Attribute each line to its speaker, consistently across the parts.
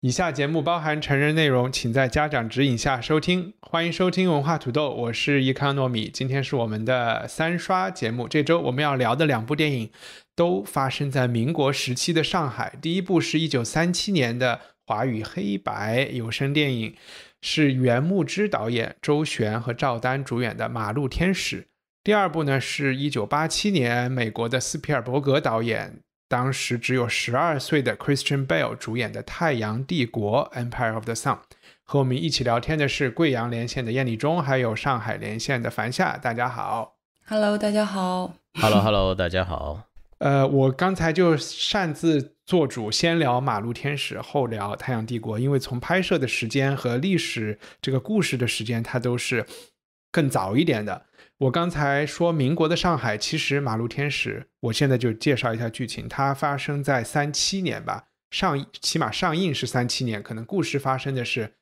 Speaker 1: 以下节目包含成人内容，请在家长指引下收听。欢迎收听文化土豆，我是易康糯米。今天是我们的三刷节目。这周我们要聊的两部电影，都发生在民国时期的上海。第一部是1937年的华语黑白有声电影，是袁牧之导演、周旋和赵丹主演的《马路天使》。第二部呢是1987年美国的斯皮尔伯格导演。当时只有十二岁的 Christian Bale 主演的《太阳帝国》（Empire of the Sun），和我们一起聊天的是贵阳连线的燕立忠，还有上海连线的樊夏。大家好
Speaker 2: ，Hello，大家好
Speaker 3: ，Hello，Hello，大家
Speaker 1: 好。呃，我刚才就擅自做主，先聊《马路天使》，后聊《太阳帝国》，因为从拍摄的时间和历史这个故事的时间，它都是更早一点的。我刚才说民国的上海，其实《马路天使》，我现在就介绍一下剧情。它发生在三七年吧，上起码上映是三七年，可能故事发生的是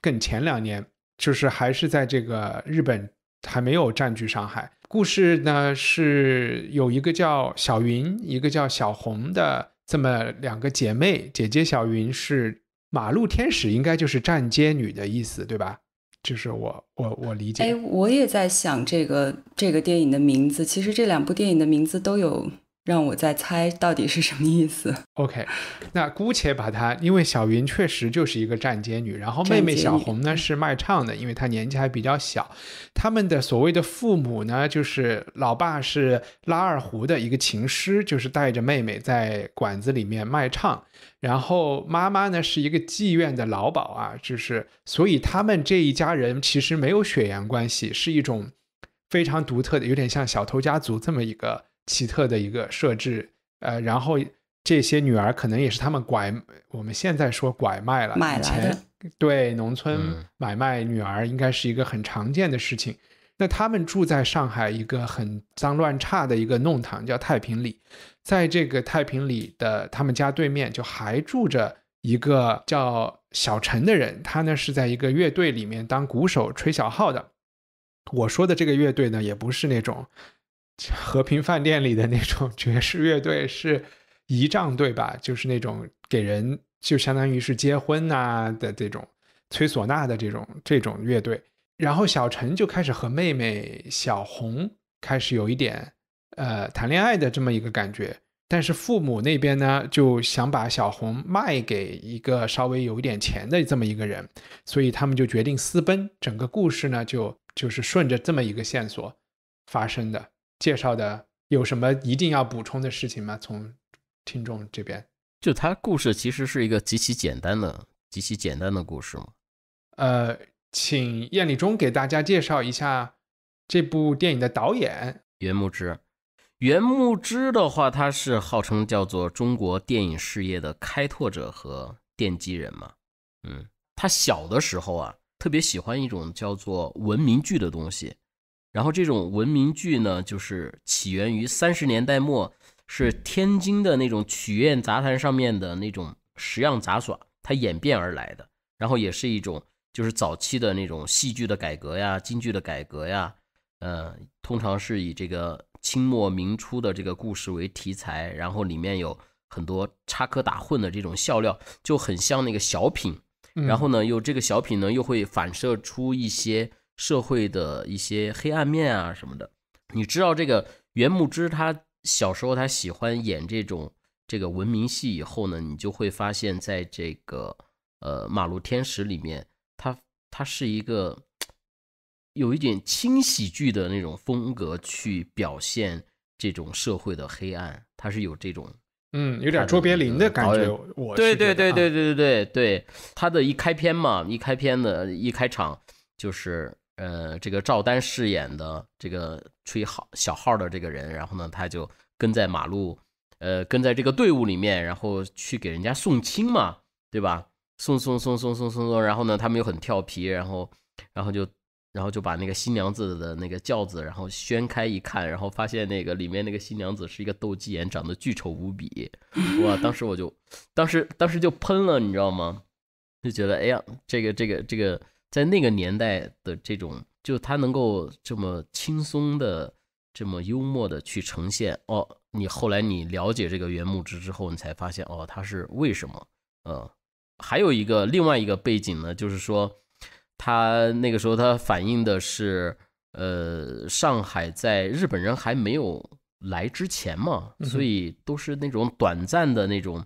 Speaker 1: 更前两年，就是还是在这个日本还没有占据上海。故事呢是有一个叫小云，一个叫小红的这么两个姐妹，姐姐小云是马路天使，应该就是站街女的意思，对吧？就是我，我，我
Speaker 2: 理解。哎，我也在想这个这个电影的名字。其实这两部电影的名字都有。让我再猜到底是什么意思？OK，
Speaker 1: 那姑且把它，因为小云确实就是一个站街女，然后妹妹小红呢是卖唱的，因为她年纪还比较小。他们的所谓的父母呢，就是老爸是拉二胡的一个琴师，就是带着妹妹在馆子里面卖唱，然后妈妈呢是一个妓院的老鸨啊，就是所以他们这一家人其实没有血缘关系，是一种非常独特的，有点像小偷家族这么一个。奇特的一个设置，呃，然后这些女儿可能也是他们拐，我们现在说拐卖了，以前对农村买卖女儿应该是一个很常见的事情。那他们住在上海一个很脏乱差的一个弄堂，叫太平里。在这个太平里的他们家对面，就还住着一个叫小陈的人，他呢是在一个乐队里面当鼓手、吹小号的。我说的这个乐队呢，也不是那种。和平饭店里的那种爵士乐队是仪仗队吧？就是那种给人就相当于是结婚呐的这种吹唢呐的这种这种乐队。然后小陈就开始和妹妹小红开始有一点呃谈恋爱的这么一个感觉，但是父母那边呢就想把小红卖给一个稍微有一点钱的这么一个人，所以他们就决定私奔。整个故事呢就就是顺着这么一个线索发生的。介绍的有什么一定要补充的事情吗？从听众这边，
Speaker 3: 就他故事其实是一个极其简单的、极其简单的故事嘛。
Speaker 1: 呃，请燕立忠给大家介绍一下这部电影的导演
Speaker 3: 袁牧之。袁牧之的话，他是号称叫做中国电影事业的开拓者和奠基人嘛。嗯，他小的时候啊，特别喜欢一种叫做文明剧的东西。然后这种文明剧呢，就是起源于三十年代末，是天津的那种曲苑杂坛上面的那种十样杂耍，它演变而来的。然后也是一种，就是早期的那种戏剧的改革呀，京剧的改革呀，呃，通常是以这个清末明初的这个故事为题材，然后里面有很多插科打诨的这种笑料，就很像那个小品。然后呢，又这个小品呢，又会反射出一些。社会的一些黑暗面啊什么的，你知道这个袁牧之他小时候他喜欢演这种这个文明戏，以后呢，你就会发现，在这个呃马路天使里面，他他是一个有一点轻喜剧的那种风格去表现这种社会的黑暗，他是有这种
Speaker 1: 嗯有点卓别林的感觉。对对对对对
Speaker 3: 对对对，他的一开篇嘛，一开篇的一开场就是。呃，这个赵丹饰演的这个吹号小号的这个人，然后呢，他就跟在马路，呃，跟在这个队伍里面，然后去给人家送亲嘛，对吧？送送送送送送送，然后呢，他们又很调皮，然后，然后就，然后就把那个新娘子的那个轿子，然后掀开一看，然后发现那个里面那个新娘子是一个斗鸡眼，长得巨丑无比，哇！当时我就，当时当时就喷了，你知道吗？就觉得，哎呀，这个这个这个。在那个年代的这种，就他能够这么轻松的、这么幽默的去呈现。哦，你后来你了解这个原木枝之后，你才发现哦，他是为什么？嗯，还有一个另外一个背景呢，就是说他那个时候他反映的是，呃，上海在日本人还没有来之前嘛，所以都是那种短暂的那种。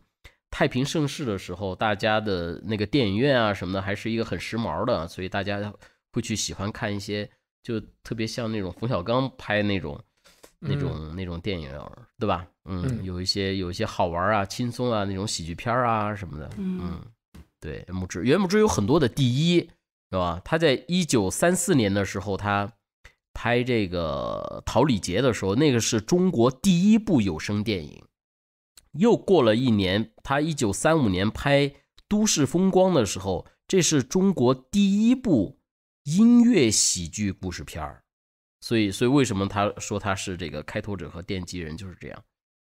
Speaker 3: 太平盛世的时候，大家的那个电影院啊什么的，还是一个很时髦的，所以大家会去喜欢看一些，就特别像那种冯小刚拍那种、那种、那种电影，对吧？嗯，有一些有一些好玩啊、轻松啊那种喜剧片啊什么的。嗯，对，木之原木之有很多的第一，是吧？他在一九三四年的时候，他拍这个《桃李劫》的时候，那个是中国第一部有声电影。又过了一年，他一九三五年拍《都市风光》的时候，这是中国第一部音乐喜剧故事片儿，所以，所以为什么他说他是这个开拓者和奠基人，就是这样。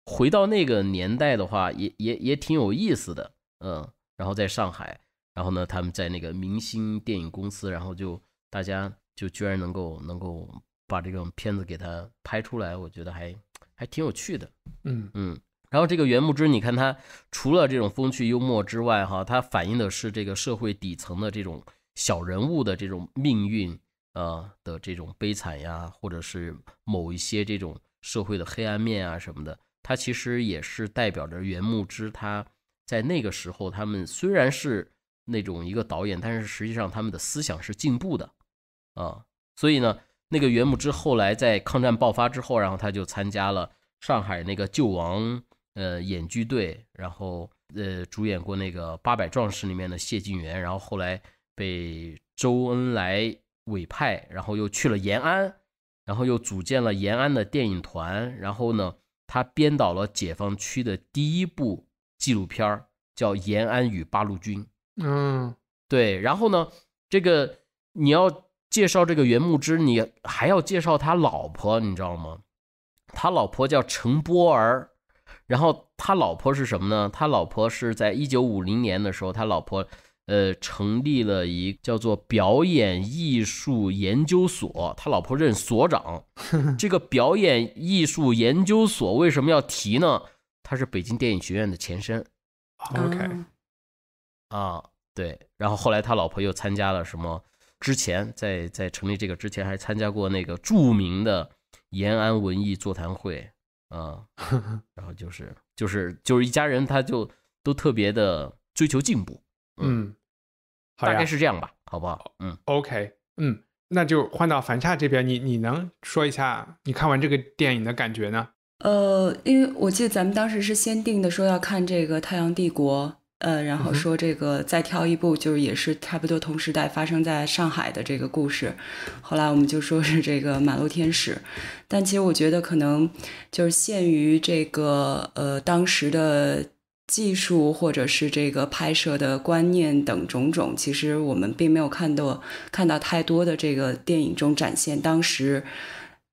Speaker 3: 回到那个年代的话，也也也挺有意思的，嗯。然后在上海，然后呢，他们在那个明星电影公司，然后就大家就居然能够能够把这个片子给他拍出来，我觉得还还挺有趣的，嗯嗯。然后这个袁牧之，你看他除了这种风趣幽默之外，哈，他反映的是这个社会底层的这种小人物的这种命运，呃的这种悲惨呀，或者是某一些这种社会的黑暗面啊什么的，他其实也是代表着袁牧之他在那个时候，他们虽然是那种一个导演，但是实际上他们的思想是进步的，啊，所以呢，那个袁牧之后来在抗战爆发之后，然后他就参加了上海那个救亡。呃，演剧队，然后呃，主演过那个《八百壮士》里面的谢晋元，然后后来被周恩来委派，然后又去了延安，然后又组建了延安的电影团，然后呢，他编导了解放区的第一部纪录片叫《延安与八路军》。嗯，对。然后呢，这个你要介绍这个袁牧之，你还要介绍他老婆，你知道吗？他老婆叫陈波儿。然后他老婆是什么呢？他老婆是在一九五零年的时候，他老婆，呃，成立了一叫做表演艺术研究所，他老婆任所长。这个表演艺术研究所为什么要提呢？它是北京电影学院的前身。OK，啊，对。然后后来他老婆又参加了什么？之前在在成立这个之前还参加过那个著名的延安文艺座谈会。嗯，然后就是就是就是一家人，他就都特别的追求进步，嗯，大概是这样吧，好不好？嗯，OK，
Speaker 1: 嗯，那就换到凡差这边，你你能说一下你看完这个电影的感觉呢？
Speaker 2: 呃，因为我记得咱们当时是先定的说要看这个《太阳帝国》。呃，然后说这个再挑一部，就是也是差不多同时代发生在上海的这个故事。后来我们就说是这个《马路天使》，但其实我觉得可能就是限于这个呃当时的技术或者是这个拍摄的观念等种种，其实我们并没有看到看到太多的这个电影中展现当时。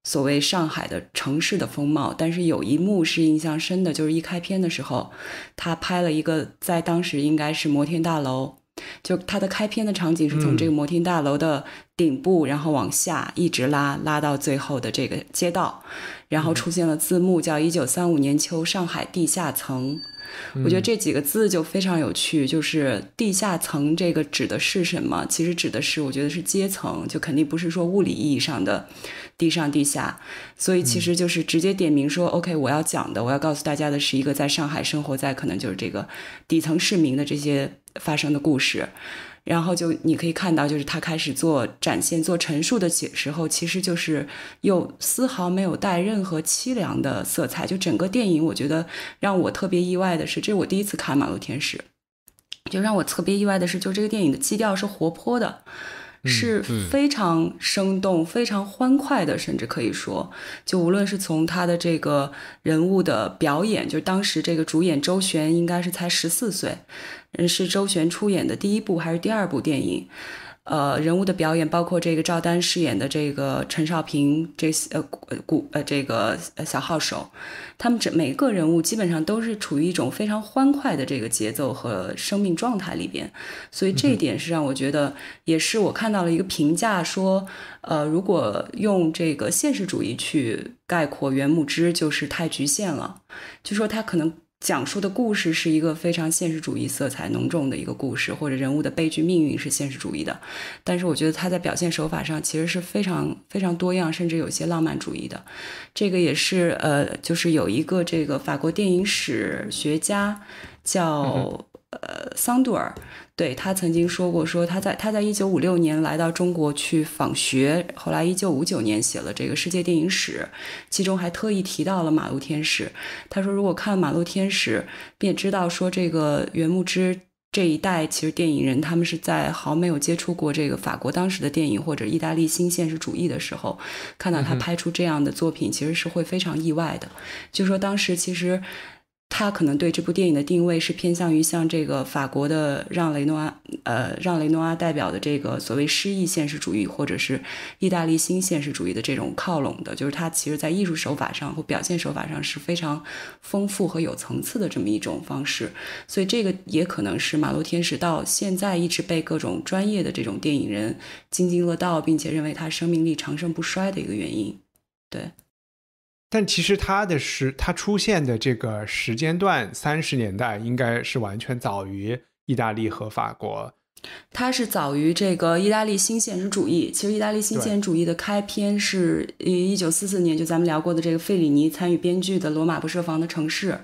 Speaker 2: 所谓上海的城市的风貌，但是有一幕是印象深的，就是一开篇的时候，他拍了一个在当时应该是摩天大楼，就他的开篇的场景是从这个摩天大楼的顶部，然后往下一直拉，拉到最后的这个街道。然后出现了字幕，叫“一九三五年秋，上海地下层”。我觉得这几个字就非常有趣，就是“地下层”这个指的是什么？其实指的是，我觉得是阶层，就肯定不是说物理意义上的地上地下。所以，其实就是直接点名说：“OK，我要讲的，我要告诉大家的是一个在上海生活在可能就是这个底层市民的这些发生的故事。”然后就你可以看到，就是他开始做展现、做陈述的时候，其实就是又丝毫没有带任何凄凉的色彩。就整个电影，我觉得让我特别意外的是，这是我第一次看《马路天使》，就让我特别意外的是，就这个电影的基调是活泼的。是非常生动、非常欢快的，甚至可以说，就无论是从他的这个人物的表演，就当时这个主演周旋应该是才十四岁，嗯，是周旋出演的第一部还是第二部电影？呃，人物的表演包括这个赵丹饰演的这个陈少平，这呃古呃这个小号手，他们这每个人物基本上都是处于一种非常欢快的这个节奏和生命状态里边，所以这一点是让我觉得，也是我看到了一个评价说，呃，如果用这个现实主义去概括《袁牧之》，就是太局限了，就说他可能。讲述的故事是一个非常现实主义色彩浓重的一个故事，或者人物的悲剧命运是现实主义的，但是我觉得他在表现手法上其实是非常非常多样，甚至有些浪漫主义的。这个也是呃，就是有一个这个法国电影史学家叫。呃，桑杜尔对他曾经说过，说他在他在一九五六年来到中国去访学，后来一九五九年写了这个世界电影史，其中还特意提到了《马路天使》。他说，如果看《马路天使》，便知道说这个袁牧之这一代其实电影人他们是在毫没有接触过这个法国当时的电影或者意大利新现实主义的时候，看到他拍出这样的作品，其实是会非常意外的。就说当时其实。他可能对这部电影的定位是偏向于像这个法国的让雷诺阿，呃，让雷诺阿代表的这个所谓诗意现实主义，或者是意大利新现实主义的这种靠拢的，就是他其实在艺术手法上或表现手法上是非常丰富和有层次的这么一种方式，所以这个也可能是《马路天使》到现在一直被各种专业的这种电影人津津乐道，并且认为他生命力长盛不衰的一个原因，对。但其实他的时他出现
Speaker 1: 的这个时间段三十年代应该是完全早于意大利和法国，
Speaker 2: 他是早于这个意大利新现实主义。其实意大利新现实主义的开篇是一九四四年，就咱们聊过的这个费里尼参与编剧的《罗马不设防的城市》，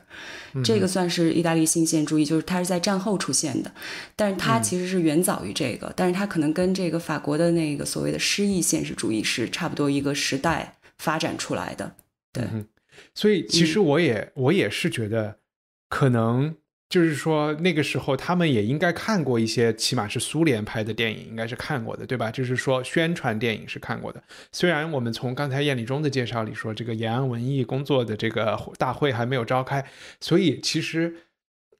Speaker 2: 这个算是意大利新现实主义，就是它是在战后出现的。但是它其实是远早于这个，但是它可能跟这个法国的那个所谓的诗意现实主义是差不多一个时代发展出来的。
Speaker 1: 嗯，所以其实我也我也是觉得，可能就是说那个时候他们也应该看过一些，起码是苏联拍的电影，应该是看过的，对吧？就是说宣传电影是看过的。虽然我们从刚才燕立中的介绍里说，这个延安文艺工作的这个大会还没有召开，所以其实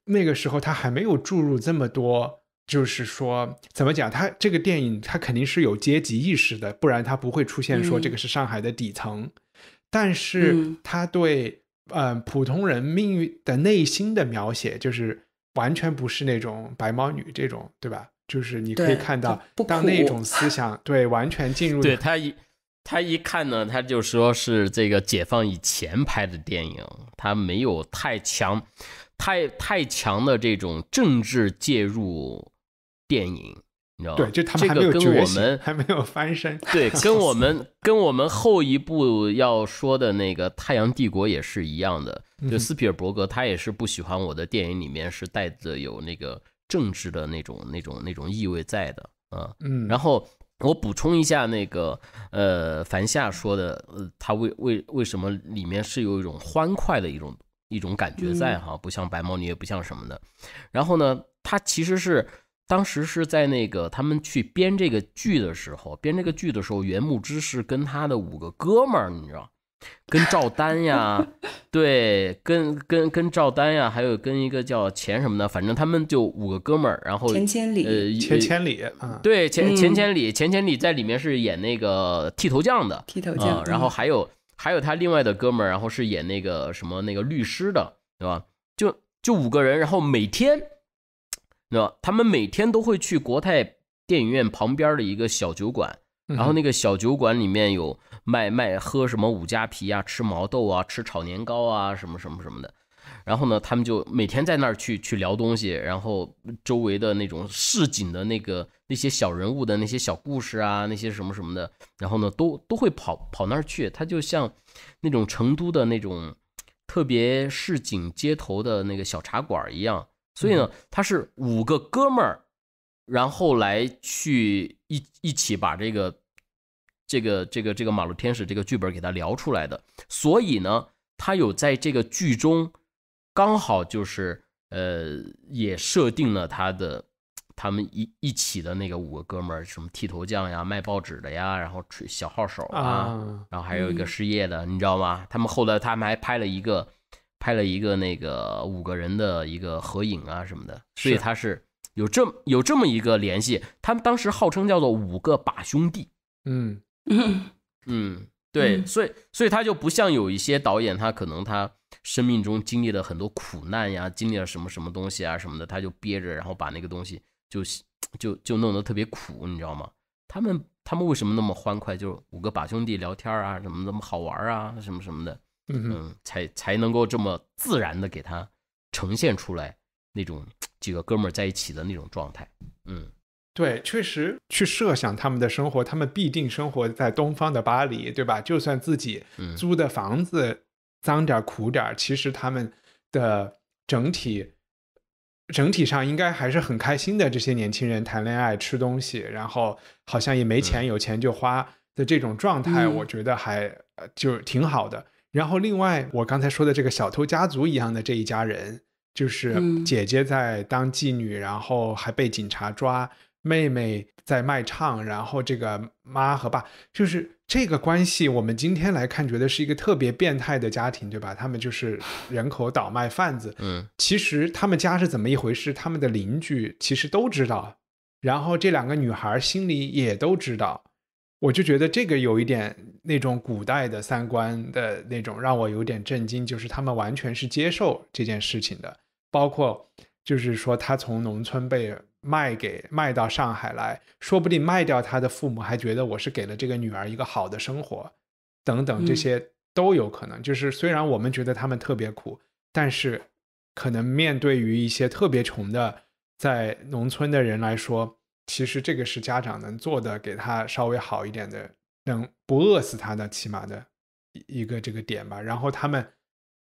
Speaker 1: 那个时候他还没有注入这么多，就是说怎么讲，他这个电影他肯定是有阶级意识的，不然他不会出现说这个是上海的底层。但是他对，嗯，普通人命运的内心的描写，就是完全不是那种白毛女这种，对吧？就是你可以看到，当那种思想 对完全进入。对他
Speaker 3: 一他一看呢，他就说是这个解放以前拍的电影，他没有太强，太太强的这种政治介入电影。对，就他们还没有跟我们
Speaker 1: 还没有翻身。对，跟
Speaker 3: 我们跟我们后一部要说的那个《太阳帝国》也是一样的，就斯皮尔伯格他也是不喜欢我的电影里面是带着有那个政治的那种那种那种意味在的啊。嗯，然后我补充一下那个呃，凡夏说的，他为为为什么里面是有一种欢快的一种一种感觉在哈，不像《白毛女》，也不像什么的。然后呢，他其实是。当时是在那个他们去编这个剧的时候，编这个剧的时候，袁牧之是跟他的五个哥们儿，你知道，跟赵丹呀，对，跟跟跟赵丹呀，还有跟一个叫钱什么的，反正他们就五个哥们儿。然后钱千里，呃，钱千
Speaker 1: 里对，钱钱千
Speaker 3: 里，钱千里在里面是演那个剃头匠的，剃
Speaker 2: 头匠。然后还
Speaker 3: 有还有他另外的哥们儿，然后是演那个什么那个律师的，对吧？就就五个人，然后每天。那他们每天都会去国泰电影院旁边的一个小酒馆，然后那个小酒馆里面有卖卖喝什么五加皮啊，吃毛豆啊，吃炒年糕啊，什么什么什么的。然后呢，他们就每天在那儿去去聊东西，然后周围的那种市井的那个那些小人物的那些小故事啊，那些什么什么的，然后呢，都都会跑跑那儿去。他就像那种成都的那种特别市井街头的那个小茶馆一样。所以呢，他是五个哥们儿，然后来去一一起把这个这个这个这个马路天使这个剧本给他聊出来的。所以呢，他有在这个剧中刚好就是呃也设定了他的他们一一起的那个五个哥们儿，什么剃头匠呀、卖报纸的呀，然后吹小号手啊，然后还有一个失业的，你知道吗？他们后来他们还拍了一个。拍了一个那个五个人的一个合影啊什么的，所以他是有这么有这么一个联系。他们当时号称叫做“五个把兄弟”，
Speaker 4: 嗯
Speaker 3: 嗯，对，所以所以他就不像有一些导演，他可能他生命中经历了很多苦难呀，经历了什么什么东西啊什么的，他就憋着，然后把那个东西就就就弄得特别苦，你知道吗？他们他们为什么那么欢快？就是五个把兄弟聊天啊，怎么怎么好玩啊，什么什么的。嗯，才才能够这么自然的给他呈现出来那种几个哥们儿在一起的那种状态。嗯，对，
Speaker 1: 确实去设想他们的生活，他们必定生
Speaker 3: 活在东
Speaker 1: 方的巴黎，对吧？就算自己租的房子脏点苦点其实他们的整体整体上应该还是很开心的。这些年轻人谈恋爱、吃东西，然后好像也没钱，有钱就花的这种状态，我觉得还就挺好的。然后，另外我刚才说的这个小偷家族一样的这一家人，就是姐姐在当妓女，然后还被警察抓；妹妹在卖唱，然后这个妈和爸，就是这个关系，我们今天来看，觉得是一个特别变态的家庭，对吧？他们就是人口倒卖贩子。嗯，其实他们家是怎么一回事？他们的邻居其实都知道，然后这两个女孩心里也都知道。我就觉得这个有一点那种古代的三观的那种，让我有点震惊，就是他们完全是接受这件事情的，包括就是说他从农村被卖给卖到上海来，说不定卖掉他的父母还觉得我是给了这个女儿一个好的生活，等等这些都有可能。就是虽然我们觉得他们特别苦，但是可能面对于一些特别穷的在农村的人来说。其实这个是家长能做的，给他稍微好一点的，能不饿死他的起码的一个这个点吧。然后他们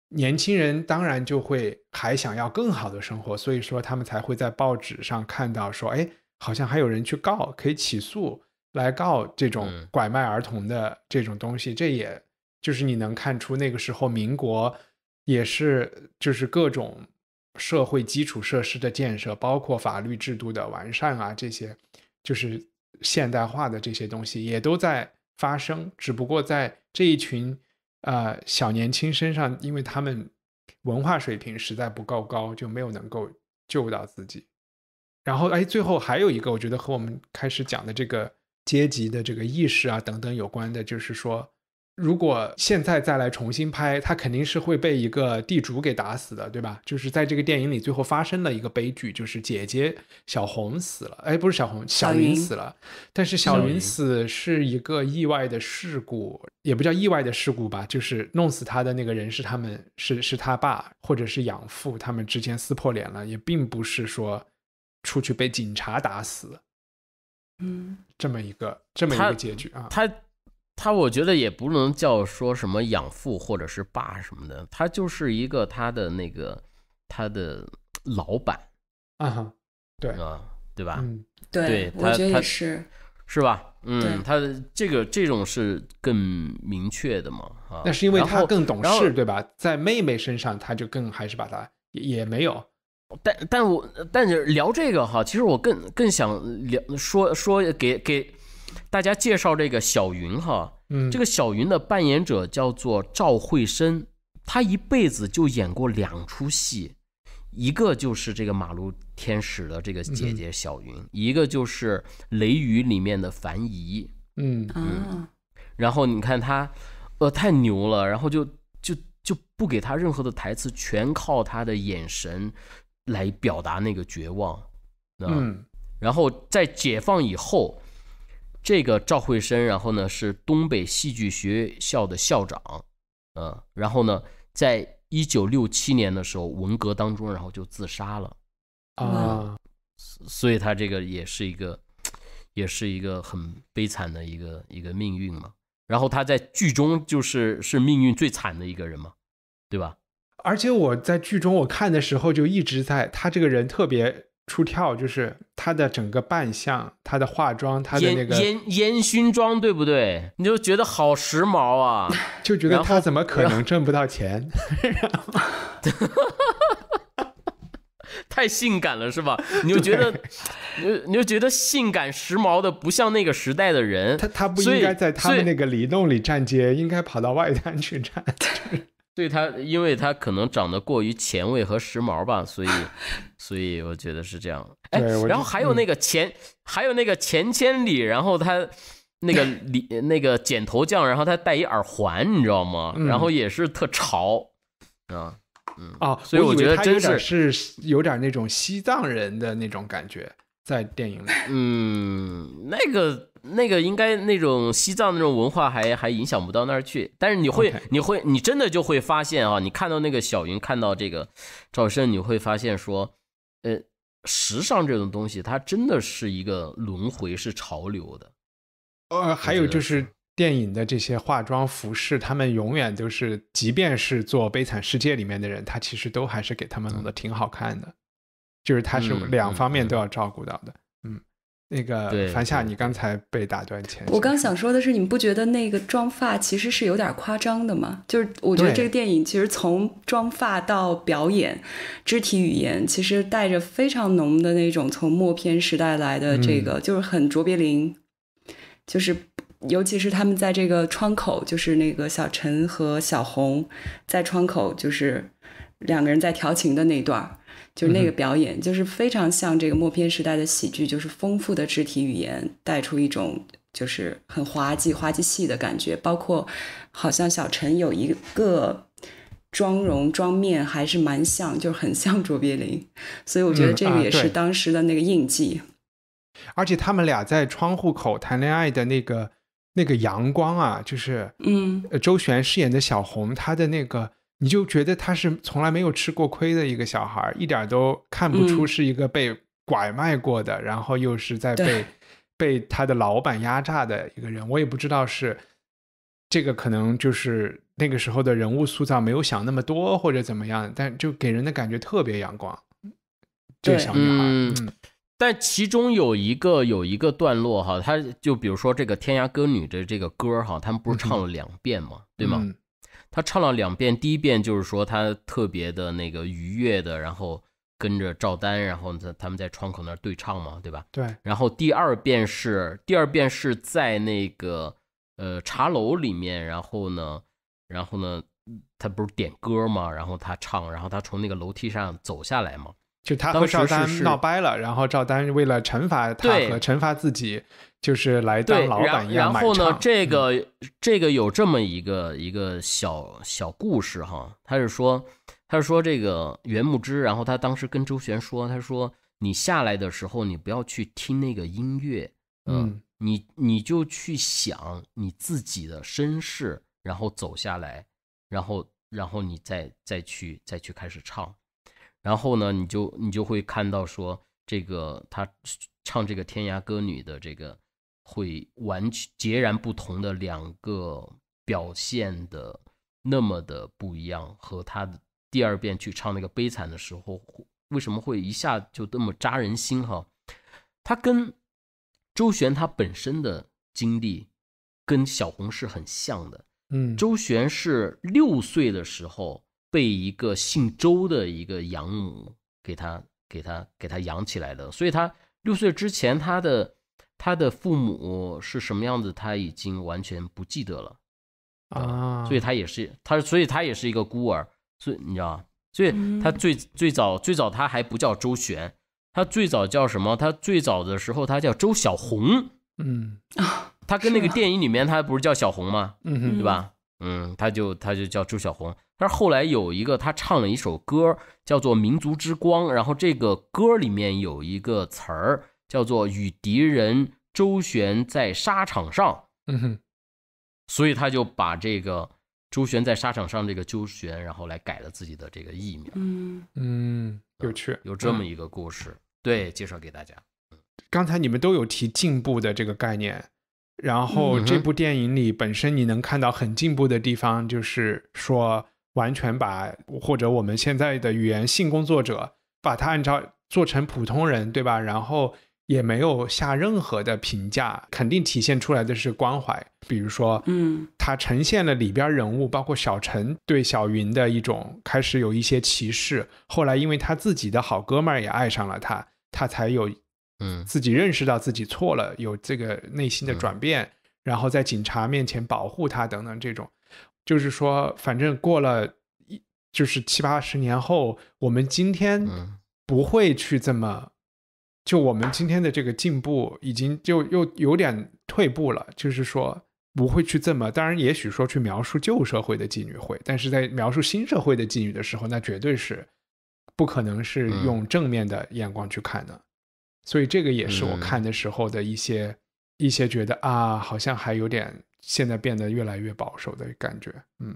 Speaker 1: 年轻人当然就会还想要更好的生活，所以说他们才会在报纸上看到说，哎，好像还有人去告，可以起诉来告这种拐卖儿童的这种东西。这也就是你能看出那个时候民国也是就是各种。社会基础设施的建设，包括法律制度的完善啊，这些就是现代化的这些东西也都在发生，只不过在这一群呃小年轻身上，因为他们文化水平实在不够高，就没有能够救到自己。然后，哎，最后还有一个，我觉得和我们开始讲的这个阶级的这个意识啊等等有关的，就是说。如果现在再来重新拍，他肯定是会被一个地主给打死的，对吧？就是在这个电影里最后发生的一个悲剧，就是姐姐小红死了，哎，不是小红，小云死了。但是小云死是一个意外的事故，也不叫意外的事故吧？就是弄死他的那个人是他们，是是他爸或者是养父，他们之间撕破脸了，也并不是说出去被警
Speaker 3: 察打死，
Speaker 1: 嗯，这么一个这么一个结
Speaker 3: 局啊，他。他我觉得也不能叫说什么养父或者是爸什么的，他就是一个他的那个他的老板啊，对啊，对吧？嗯，对，我觉得是，是吧？嗯，他这个这种是更明确的嘛，那是因为他更懂事，对
Speaker 1: 吧？在妹妹身上，他就
Speaker 3: 更还是把他也没有，但但我但是聊这个哈，其实我更更想聊说说给给。大家介绍这个小云哈，嗯，这个小云的扮演者叫做赵慧生，他一辈子就演过两出戏，一个就是这个马路天使的这个姐姐小云，一个就是《雷雨》里面的樊怡。嗯啊，然后你看他，呃，太牛了，然后就就就不给他任何的台词，全靠他的眼神来表达那个绝望，嗯，然后在解放以后。这个赵慧生，然后呢是东北戏剧学校的校长，嗯，然后呢，在一九六七年的时候，文革当中，然后就自杀了，啊，所以他这个也是一个，也是一个很悲惨的一个一个命运嘛。然后他在剧中就是是命运最惨的一个人嘛，对吧？
Speaker 1: 而且我在剧中我看的时候就一直在，他这个人特别。出跳就是他的整个扮相，他的化妆，他的那个烟
Speaker 3: 烟熏妆，对不对？你就觉得好时髦啊，就觉得他怎么可能
Speaker 1: 挣不到钱？
Speaker 3: 太性感了，是吧？你就觉得，你你就觉得性感时髦的不像那个时代的人。他他不应该在他们那个
Speaker 1: 里弄里站街，应该跑到外滩去站。
Speaker 3: 对他，因为他可能长得过于前卫和时髦吧，所以，所以我觉得是这样。哎，然后还有那个前，还有那个前千里，然后他那个李 那个剪头匠，然后他戴一耳环，你知道吗？然后也是特潮啊，嗯啊，所以我觉得真
Speaker 1: 是有点那种西藏人的那种感觉。在
Speaker 3: 电影里，嗯，那个那个应该那种西藏那种文化还还影响不到那儿去，但是你会你会你真的就会发现啊，你看到那个小云看到这个赵胜，你会发现说，呃，时尚这种东西它真的是一个轮回，是潮流的。
Speaker 1: 呃，还有就是电影的这些化妆服饰，他们永远都是，即便是做《悲惨世界》里面的人，他其实都还是给他们弄得挺好看的。就是他是两方面都要照顾到的，嗯，那个樊夏，你刚才被打断前，我刚
Speaker 2: 想说的是，你们不觉得那个妆发其实是有点夸张的吗？就是我觉得这个电影其实从妆发到表演、肢体语言，其实带着非常浓的那种从默片时代来的这个，就是很卓别林，就是尤其是他们在这个窗口，就是那个小陈和小红在窗口，就是两个人在调情的那段。就那个表演，就是非常像这个默片时代的喜剧，就是丰富的肢体语言带出一种就是很滑稽、滑稽戏的感觉。包括好像小陈有一个妆容妆面还是蛮像，就很像卓别林，所以我觉得这个也是当时的那个印记。
Speaker 1: 而且他们俩在窗户口谈恋爱的那个那个阳光啊，就是嗯，周旋饰演的小红她的那个。你就觉得他是从来没有吃过亏的一个小孩，一点都看不出是一个被拐卖过的，然后又是在被被他的老板压榨的一个人。我也不知道是这个，可能就是那个时候的人物塑造没有想那么多或者怎么样，但就给人的感觉特别阳光。
Speaker 3: 这个小女孩，嗯，但其中有一个有一个段落哈，他就比如说这个《天涯歌女》的这个歌哈，他们不是唱了两遍吗？对吗？他唱了两遍，第一遍就是说他特别的那个愉悦的，然后跟着赵丹，然后他他们在窗口那对唱嘛，对吧？对。然后第二遍是第二遍是在那个呃茶楼里面，然后呢，然后呢，他不是点歌嘛，然后他唱，然后他从那个楼梯上走下来嘛，就他和赵丹闹
Speaker 1: 掰了，然后赵丹为了惩罚他和惩罚自己。就是来当老板一样然后呢，
Speaker 3: 这个这个有这么一个一个小小故事哈，他是说，他是说这个袁牧之，然后他当时跟周璇说，他说你下来的时候，你不要去听那个音乐，嗯，你你就去想你自己的身世，然后走下来，然后然后你再再去再去开始唱，然后呢，你就你就会看到说，这个他唱这个《天涯歌女》的这个。会完全截然不同的两个表现的那么的不一样，和他的第二遍去唱那个悲惨的时候，为什么会一下就那么扎人心哈？他跟周璇他本身的经历跟小红是很像的，嗯，周璇是六岁的时候被一个姓周的一个养母给他给他给他养起来的，所以他六岁之前他的。他的父母是什么样子，他已经完全不记得了啊，所以他也是他，所以他也是一个孤儿，所以你知道吗？所以他最最早最早他还不叫周旋，他最早叫什么？他最早的时候他叫周小红，嗯，他跟那个电影里面他不是叫小红吗？嗯，对吧？嗯，他就他就叫周小红，但是后来有一个他唱了一首歌，叫做《民族之光》，然后这个歌里面有一个词儿。叫做与敌人周旋在沙场上，嗯，所以他就把这个周旋在沙场上这个周旋，然后来改了自己的这个艺名，嗯
Speaker 1: 嗯，有趣，
Speaker 4: 有这么一个
Speaker 3: 故事，对，介绍给大家。
Speaker 1: 刚才你们都有提进步的这个概念，然后这部电影里本身你能看到很进步的地方，就是说完全把或者我们现在的语言性工作者把它按照做成普通人，对吧？然后。也没有下任何的评价，肯定体现出来的是关怀。比如说，嗯，他呈现了里边人物，包括小陈对小云的一种开始有一些歧视，后来因为他自己的好哥们儿也爱上了他，他才有，嗯，自己认识到自己错了，有这个内心的转变，然后在警察面前保护他等等这种。就是说，反正过了一就是七八十年后，我们今天不会去这么。就我们今天的这个进步，已经就又有点退步了。就是说，不会去这么当然，也许说去描述旧社会的妓女会，但是在描述新社会的妓女的时候，那绝对是不可能是用正面的眼光去看的。所以，这个也是我看的时候的一些一些觉得啊，好像还有点现在变得越来越保守的感觉。
Speaker 3: 嗯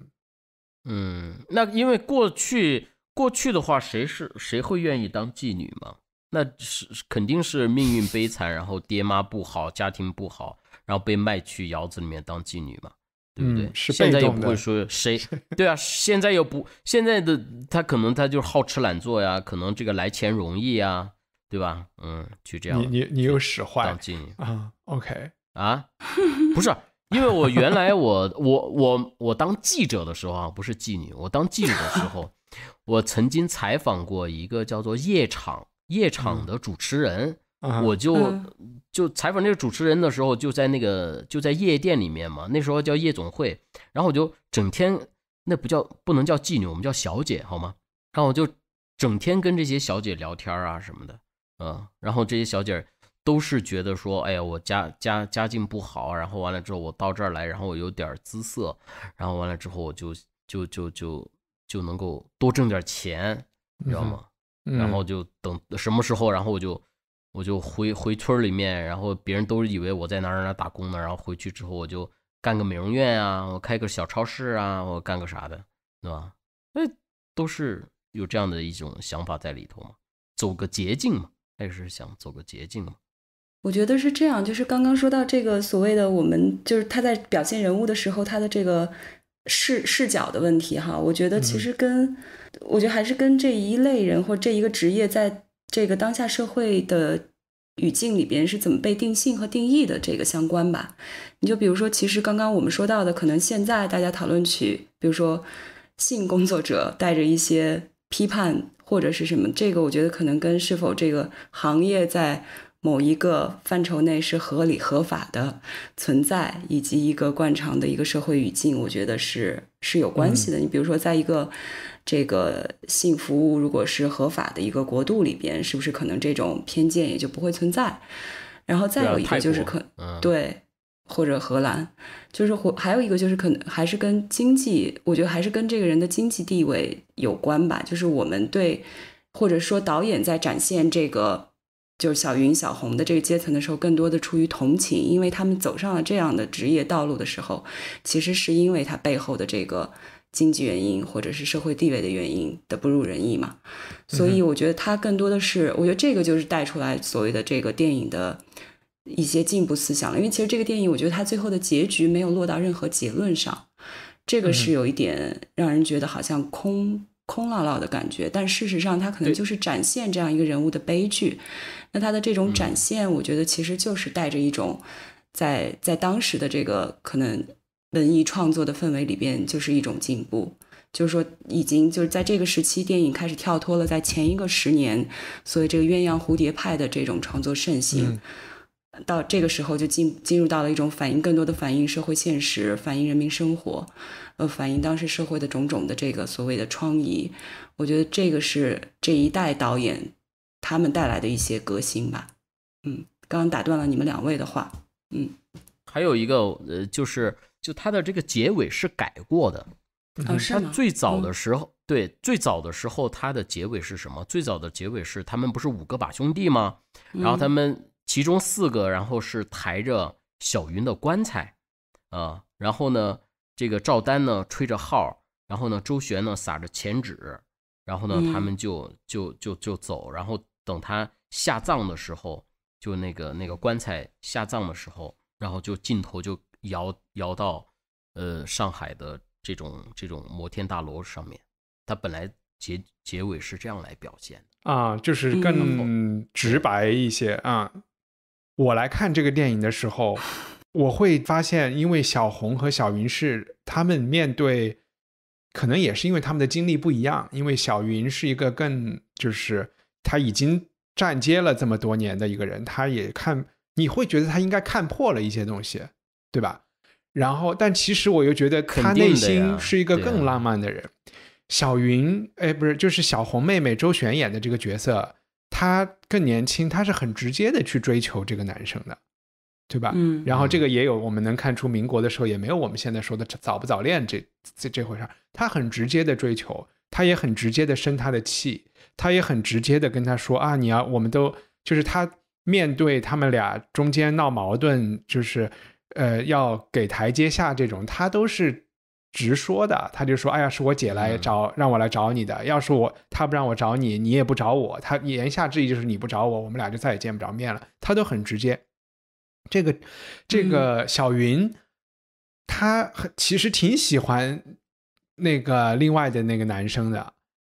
Speaker 3: 嗯，那因为过去过去的话，谁是谁会愿意当妓女吗？那是肯定是命运悲惨，然后爹妈不好，家庭不好，然后被卖去窑子里面当妓女嘛，
Speaker 4: 对不对？现在又不会说
Speaker 3: 谁，对啊，现在又不现在的他可能他就好吃懒做呀，可能这个来钱容易呀，对吧？嗯，就这样你你你又使坏当妓女
Speaker 1: 啊？OK
Speaker 3: 啊，不是，因为我原来我我我我当记者的时候啊，不是妓女，我当妓女的时候，我曾经采访过一个叫做夜场。夜场的主持人，我就就采访这个主持人的时候，就在那个就在夜店里面嘛，那时候叫夜总会。然后我就整天，那不叫不能叫妓女，我们叫小姐好吗？然后我就整天跟这些小姐聊天啊什么的，嗯。然后这些小姐都是觉得说，哎呀，我家家家境不好，然后完了之后我到这儿来，然后我有点姿色，然后完了之后我就就就就就能够多挣点钱，你知道吗？然后就等什么时候，然后我就我就回回村里面，然后别人都以为我在哪哪哪打工呢。然后回去之后，我就干个美容院啊，我开个小超市啊，我干个啥的，对吧？那都是有这样的一种想法在里头嘛，走个捷径嘛，他也是想走个捷径嘛。
Speaker 2: 我觉得是这样，就是刚刚说到这个所谓的我们，就是他在表现人物的时候，他的这个。视视角的问题哈，我觉得其实跟，我觉得还是跟这一类人或这一个职业在这个当下社会的语境里边是怎么被定性和定义的这个相关吧。你就比如说，其实刚刚我们说到的，可能现在大家讨论起，比如说性工作者带着一些批判或者是什么，这个我觉得可能跟是否这个行业在。某一个范畴内是合理合法的存在，以及一个惯常的一个社会语境，我觉得是是有关系的。你比如说，在一个这个性服务如果是合法的一个国度里边，是不是可能这种偏见也就不会存在？然后再有一个就是可对，或者荷兰，就是或还有一个就是可能还是跟经济，我觉得还是跟这个人的经济地位有关吧。就是我们对或者说导演在展现这个。就是小云、小红的这个阶层的时候，更多的出于同情，因为他们走上了这样的职业道路的时候，其实是因为他背后的这个经济原因或者是社会地位的原因的不如人意嘛。所以我觉得他更多的是，我觉得这个就是带出来所谓的这个电影的一些进步思想了。因为其实这个电影，我觉得它最后的结局没有落到任何结论上，这个是有一点让人觉得好像空空落落的感觉。但事实上，他可能就是展现这样一个人物的悲剧。那他的这种展现，我觉得其实就是带着一种，在在当时的这个可能文艺创作的氛围里边，就是一种进步，就是说已经就是在这个时期，电影开始跳脱了在前一个十年，所以这个鸳鸯蝴蝶派的这种创作盛行，到这个时候就进进入到了一种反映更多的反映社会现实、反映人民生活，呃，反映当时社会的种种的这个所谓的疮痍。我觉得这个是这一代导演。他们带来的一些革新吧，嗯，刚刚打断了你们两位的话，嗯，
Speaker 3: 还有一个呃，就是就它的这个结尾是改过的，是吗？它最早的时候，对，最早的时候它的结尾是什么？最早的结尾是他们不是五个把兄弟吗？然后他们其中四个，然后是抬着小云的棺材，呃，然后呢，这个赵丹呢吹着号，然后呢，周旋呢撒着钱纸，然后呢，他们就就就就走，然后。等他下葬的时候，就那个那个棺材下葬的时候，然后就镜头就摇摇到呃上海的这种这种摩天大楼上面。他本来结结尾是这样来表现
Speaker 1: 的啊，就是更
Speaker 3: 直白一些啊。
Speaker 1: 我来看这个电影的时候，我会发现，因为小红和小云是他们面对，可能也是因为他们的经历不一样，因为小云是一个更就是。他已经站街了这么多年的一个人，他也看你会觉得他应该看破了一些东西，对吧？然后，但其实我又觉得他内心是一个更浪漫的人。小云，哎，不是，就是小红妹妹周旋演的这个角色，她更年轻，她是很直接的去追求这个男生的，对吧？嗯。然后这个也有我们能看出，民国的时候也没有我们现在说的早不早恋这这这回事儿。她很直接的追求，她也很直接的生他的气。他也很直接的跟他说啊，你要我们都就是他面对他们俩中间闹矛盾，就是呃要给台阶下这种，他都是直说的。他就说，哎呀，是我姐来找让我来找你的。要是我他不让我找你，你也不找我，他言下之意就是你不找我，我们俩就再也见不着面了。他都很直接。这个这个小云，他其实挺喜欢那个另外的那个男生的。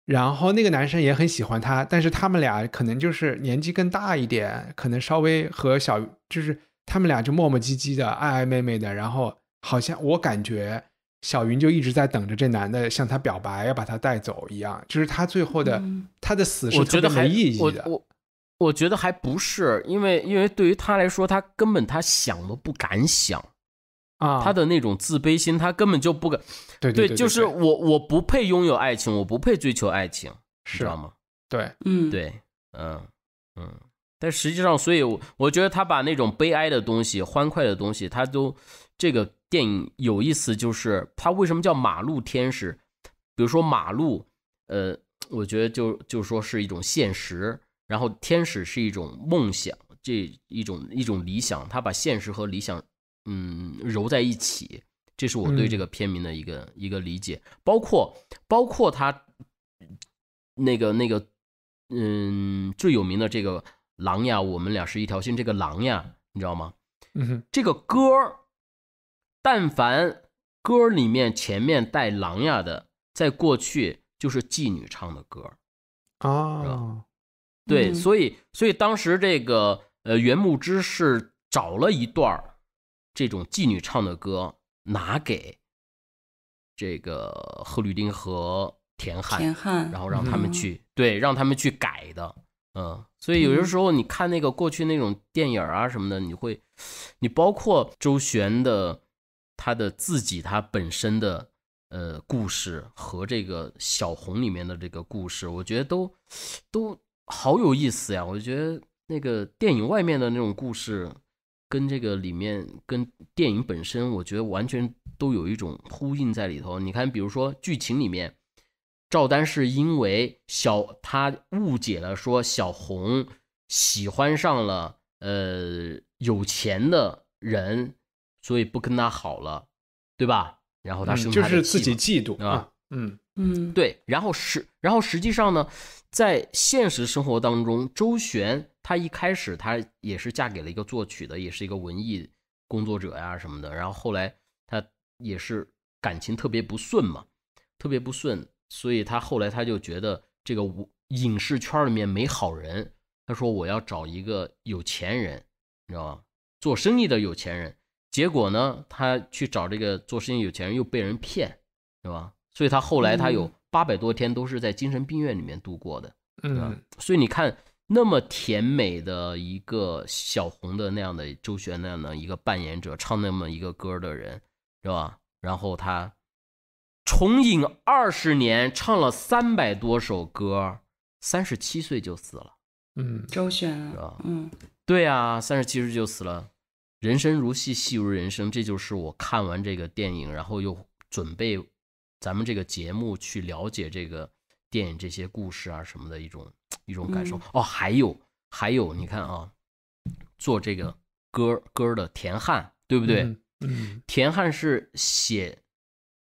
Speaker 1: 然后那个男生也很喜欢她，但是他们俩可能就是年纪更大一点，可能稍微和小就是他们俩就磨磨唧唧的、爱爱妹妹的。然后好像我感觉小云就一直在等着这男的向她表白，要把她带走一样。就是她最后
Speaker 3: 的她的死是特别没意义的。我我我觉得还不是，因为因为对于她来说，她根本她想都不敢想。啊，他的那种自卑心，他根本就不敢，对对，就是我，我不配拥有爱情，我不配追求爱情，知道吗？对，嗯，对，嗯嗯，但实际上，所以我觉得他把那种悲哀的东西、欢快的东西，他都这个电影有意思，就是他为什么叫马路天使？比如说马路，呃，我觉得就就说是一种现实，然后天使是一种梦想，这一种一种理想，他把现实和理想。嗯，揉在一起，这是我对这个片名的一个一个理解，包括包括他那个那个，嗯，最有名的这个“狼呀”，我们俩是一条心，这个“狼呀”，你知道吗？嗯，这个歌但凡歌里面前面带“狼呀”的，在过去就是妓女唱的歌
Speaker 4: 啊。
Speaker 3: 对，所以所以当时这个呃，袁牧之是找了一段这种妓女唱的歌拿给这个贺绿丁和田汉，田汉，然后让他们去对，让他们去改的，嗯，所以有些时候你看那个过去那种电影啊什么的，你会，你包括周旋的他的自己他本身的呃故事和这个小红里面的这个故事，我觉得都都好有意思呀，我觉得那个电影外面的那种故事。跟这个里面，跟电影本身，我觉得完全都有一种呼应在里头。你看，比如说剧情里面，赵丹是因为小他误解了，说小红喜欢上了呃有钱的人，所以不跟他好了，对吧？然后他生就是自己嫉妒啊，嗯嗯，对。然后实然后实际上呢，在现实生活当中，周旋。她一开始，她也是嫁给了一个作曲的，也是一个文艺工作者呀什么的。然后后来，她也是感情特别不顺嘛，特别不顺，所以她后来她就觉得这个影视圈里面没好人。她说：“我要找一个有钱人，你知道吧？做生意的有钱人。”结果呢，她去找这个做生意有钱人，又被人骗，对吧？所以她后来她有八百多天都是在精神病院里面度过的，对吧？所以你看。那么甜美的一个小红的那样的周旋那样的一个扮演者，唱那么一个歌的人，是吧？然后他重影二十年，唱了三百多首歌，三十七岁就死了。
Speaker 2: 嗯，周旋是吧？嗯，
Speaker 3: 对啊，三十七岁就死了。人生如戏，戏如人生，这就是我看完这个电影，然后又准备咱们这个节目去了解这个。电影这些故事啊什么的一种一种感受哦，还有还有你看啊，做这个歌歌的田汉对不对？田汉是写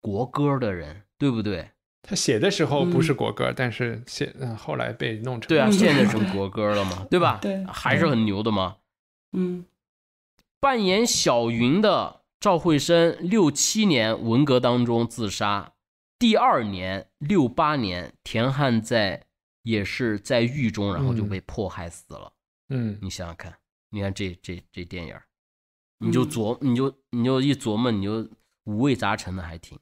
Speaker 3: 国歌的人对不对？他写的时候不是国歌，但是写后来被弄成对啊，现在 成国歌了嘛，对吧？对，还是很牛的嘛。嗯，扮演小云的赵慧生六七年文革当中自杀。第二年，六八年，田汉在也是在狱中，然后就被迫害死了。嗯，你想想看，你看这这这电影，你就琢你就你就一琢磨，你就五味杂陈的，还挺。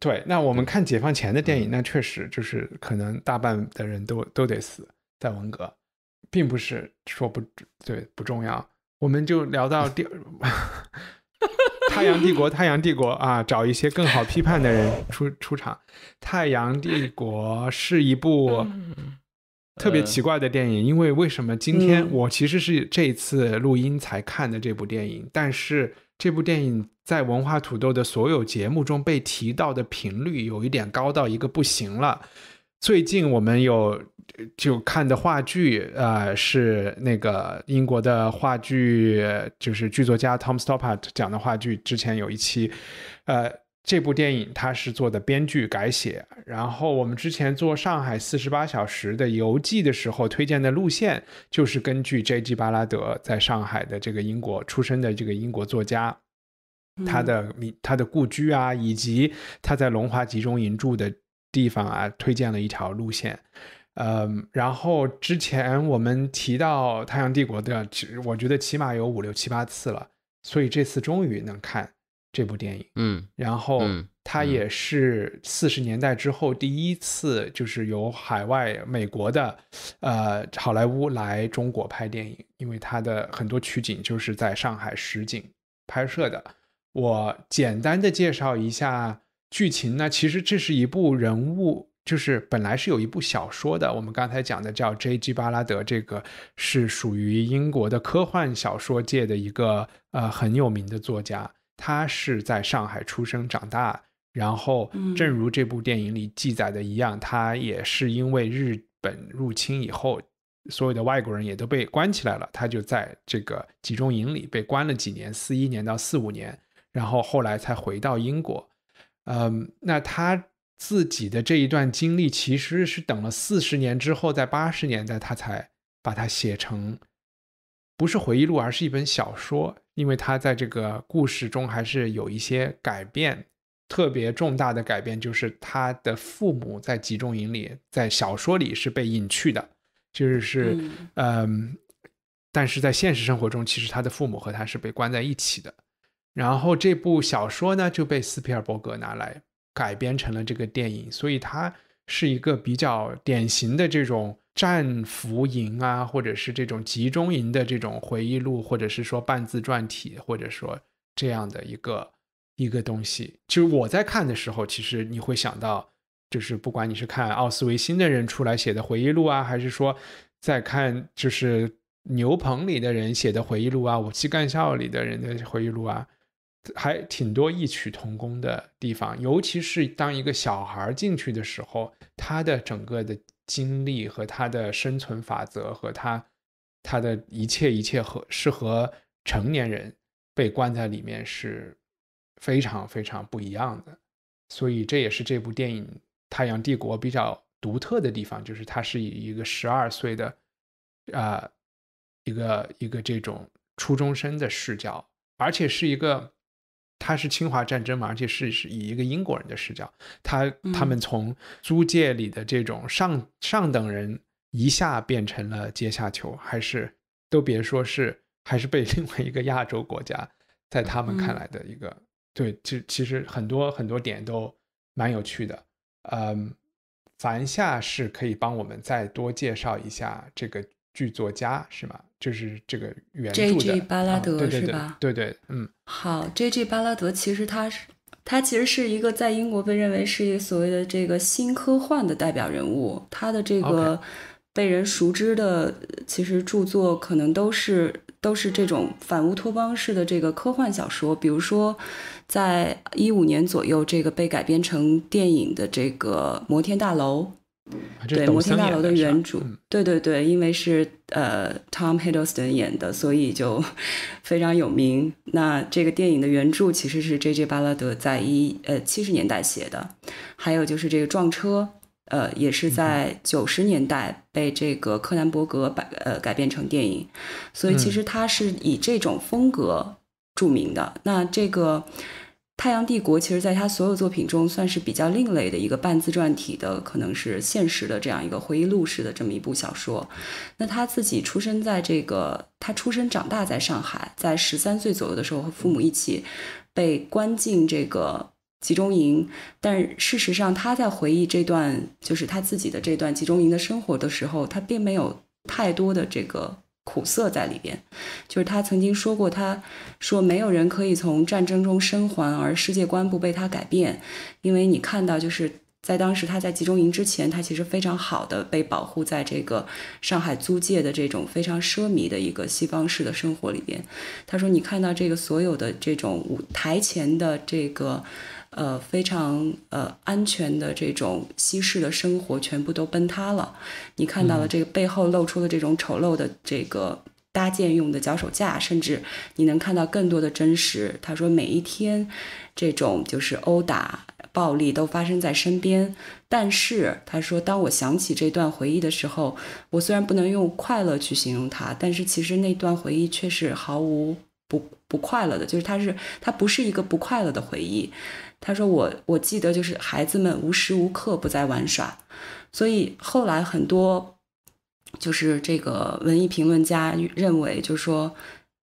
Speaker 1: 对，那我们看解放前的电影，那确实就是可能大半的人都都得死在文革，并不是说不，对，不重要。我们就聊到第。太阳帝国，太阳帝国啊，找一些更好批判的人出 出场。太阳帝国是一部特别奇怪的电影，因为为什么今天我其实是这次录音才看的这部电影，但是这部电影在文化土豆的所有节目中被提到的频率有一点高到一个不行了。最近我们有就看的话剧，呃，是那个英国的话剧，就是剧作家 Tom Stoppard 讲的话剧。之前有一期，呃，这部电影他是做的编剧改写。然后我们之前做上海四十八小时的游记的时候，推荐的路线就是根据 J.G. 巴拉德在上海的这个英国出生的这个英国作家，他的他的故居啊，以及他在龙华集中营住的。地方啊，推荐了一条路线，嗯，然后之前我们提到《太阳帝国》的，其实我觉得起码有五六七八次了，所以这次终于能看这部电影，嗯，然后它也是四十年代之后第一次，就是由海外美国的，呃，好莱坞来中国拍电影，因为它的很多取景就是在上海实景拍摄的，我简单的介绍一下。剧情呢？其实这是一部人物，就是本来是有一部小说的。我们刚才讲的叫 J·G· 巴拉德，这个是属于英国的科幻小说界的一个呃很有名的作家。他是在上海出生长大，然后正如这部电影里记载的一样，他也是因为日本入侵以后，所有的外国人也都被关起来了。他就在这个集中营里被关了几年，四一年到四五年，然后后来才回到英国。嗯，那他自己的这一段经历，其实是等了四十年之后，在八十年代，他才把它写成，不是回忆录，而是一本小说。因为他在这个故事中还是有一些改变，特别重大的改变就是他的父母在集中营里，在小说里是被隐去的，就是，嗯，但是在现实生活中，其实他的父母和他是被关在一起的。然后这部小说呢就被斯皮尔伯格拿来改编成了这个电影，所以它是一个比较典型的这种战俘营啊，或者是这种集中营的这种回忆录，或者是说半自传体，或者说这样的一个一个东西。就是我在看的时候，其实你会想到，就是不管你是看奥斯维辛的人出来写的回忆录啊，还是说在看就是牛棚里的人写的回忆录啊，武器干校里的人的回忆录啊。还挺多异曲同工的地方，尤其是当一个小孩进去的时候，他的整个的经历和他的生存法则和他他的一切一切和是和成年人被关在里面是非常非常不一样的。所以这也是这部电影《太阳帝国》比较独特的地方，就是它是以一个十二岁的啊一个一个这种初中生的视角，而且是一个。他是侵华战争嘛，而且是是以一个英国人的视角，他他们从租界里的这种上上等人一下变成了阶下囚，还是都别说是还是被 另外一个亚洲国家在他们看来的一个对，就其实很多很多点都蛮有趣的。嗯，樊夏是可以帮我们再多介绍一下这个剧作家是吗？就是这个拉德的，对对对，嗯，
Speaker 2: 好，J. J. 巴拉德其实他是，他其实是一个在英国被认为是一个所谓的这个新科幻的代表人物。他的这个被人熟知的，其实著作可能都是都是这种反乌托邦式的这个科幻小说，比如说在一五年左右这个被改编成电影的这个摩天大楼。对摩天大楼的原主，对对对，因为是呃 Tom Hiddleston 演的，所以就 非常有名。那这个电影的原著其实是 J.J. 巴拉德在一呃七十年代写的，还有就是这个撞车，呃也是在九十年代被这个柯南伯格把呃改编成电影，所以其实他是以这种风格著名的。那这个。《太阳帝国》其实在他所有作品中算是比较另类的一个半自传体的，可能是现实的这样一个回忆录式的这么一部小说。那他自己出生在这个，他出生长大在上海，在十三岁左右的时候和父母一起被关进这个集中营。但事实上，他在回忆这段就是他自己的这段集中营的生活的时候，他并没有太多的这个。苦涩在里边，就是他曾经说过，他说没有人可以从战争中生还，而世界观不被他改变，因为你看到就是在当时他在集中营之前，他其实非常好的被保护在这个上海租界的这种非常奢靡的一个西方式的生活里边。他说，你看到这个所有的这种舞台前的这个。呃，非常呃安全的这种西式的生活全部都崩塌了。你看到了这个背后露出的这种丑陋的这个搭建用的脚手架，甚至你能看到更多的真实。他说，每一天这种就是殴打暴力都发生在身边。但是他说，当我想起这段回忆的时候，我虽然不能用快乐去形容它，但是其实那段回忆却是毫无不不快乐的，就是它是它不是一个不快乐的回忆。他说：“我我记得就是孩子们无时无刻不在玩耍，所以后来很多，就是这个文艺评论家认为，就是说，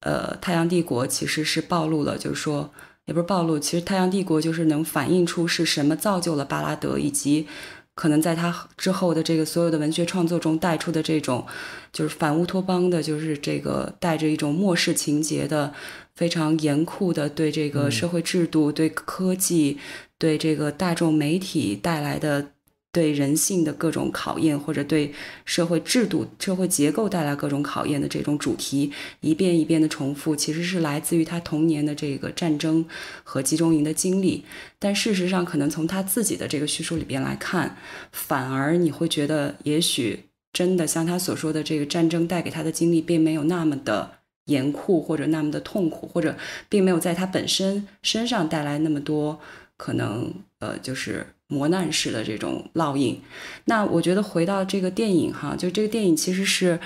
Speaker 2: 呃，太阳帝国其实是暴露了，就是说，也不是暴露，其实太阳帝国就是能反映出是什么造就了巴拉德，以及可能在他之后的这个所有的文学创作中带出的这种，就是反乌托邦的，就是这个带着一种末世情节的。”非常严酷的对这个社会制度、对科技、对这个大众媒体带来的对人性的各种考验，或者对社会制度、社会结构带来各种考验的这种主题，一遍一遍的重复，其实是来自于他童年的这个战争和集中营的经历。但事实上，可能从他自己的这个叙述里边来看，反而你会觉得，也许真的像他所说的，这个战争带给他的经历并没有那么的。严酷或者那么的痛苦，或者并没有在他本身身上带来那么多可能，呃，就是磨难式的这种烙印。那我觉得回到这个电影哈，就这个电影其实是，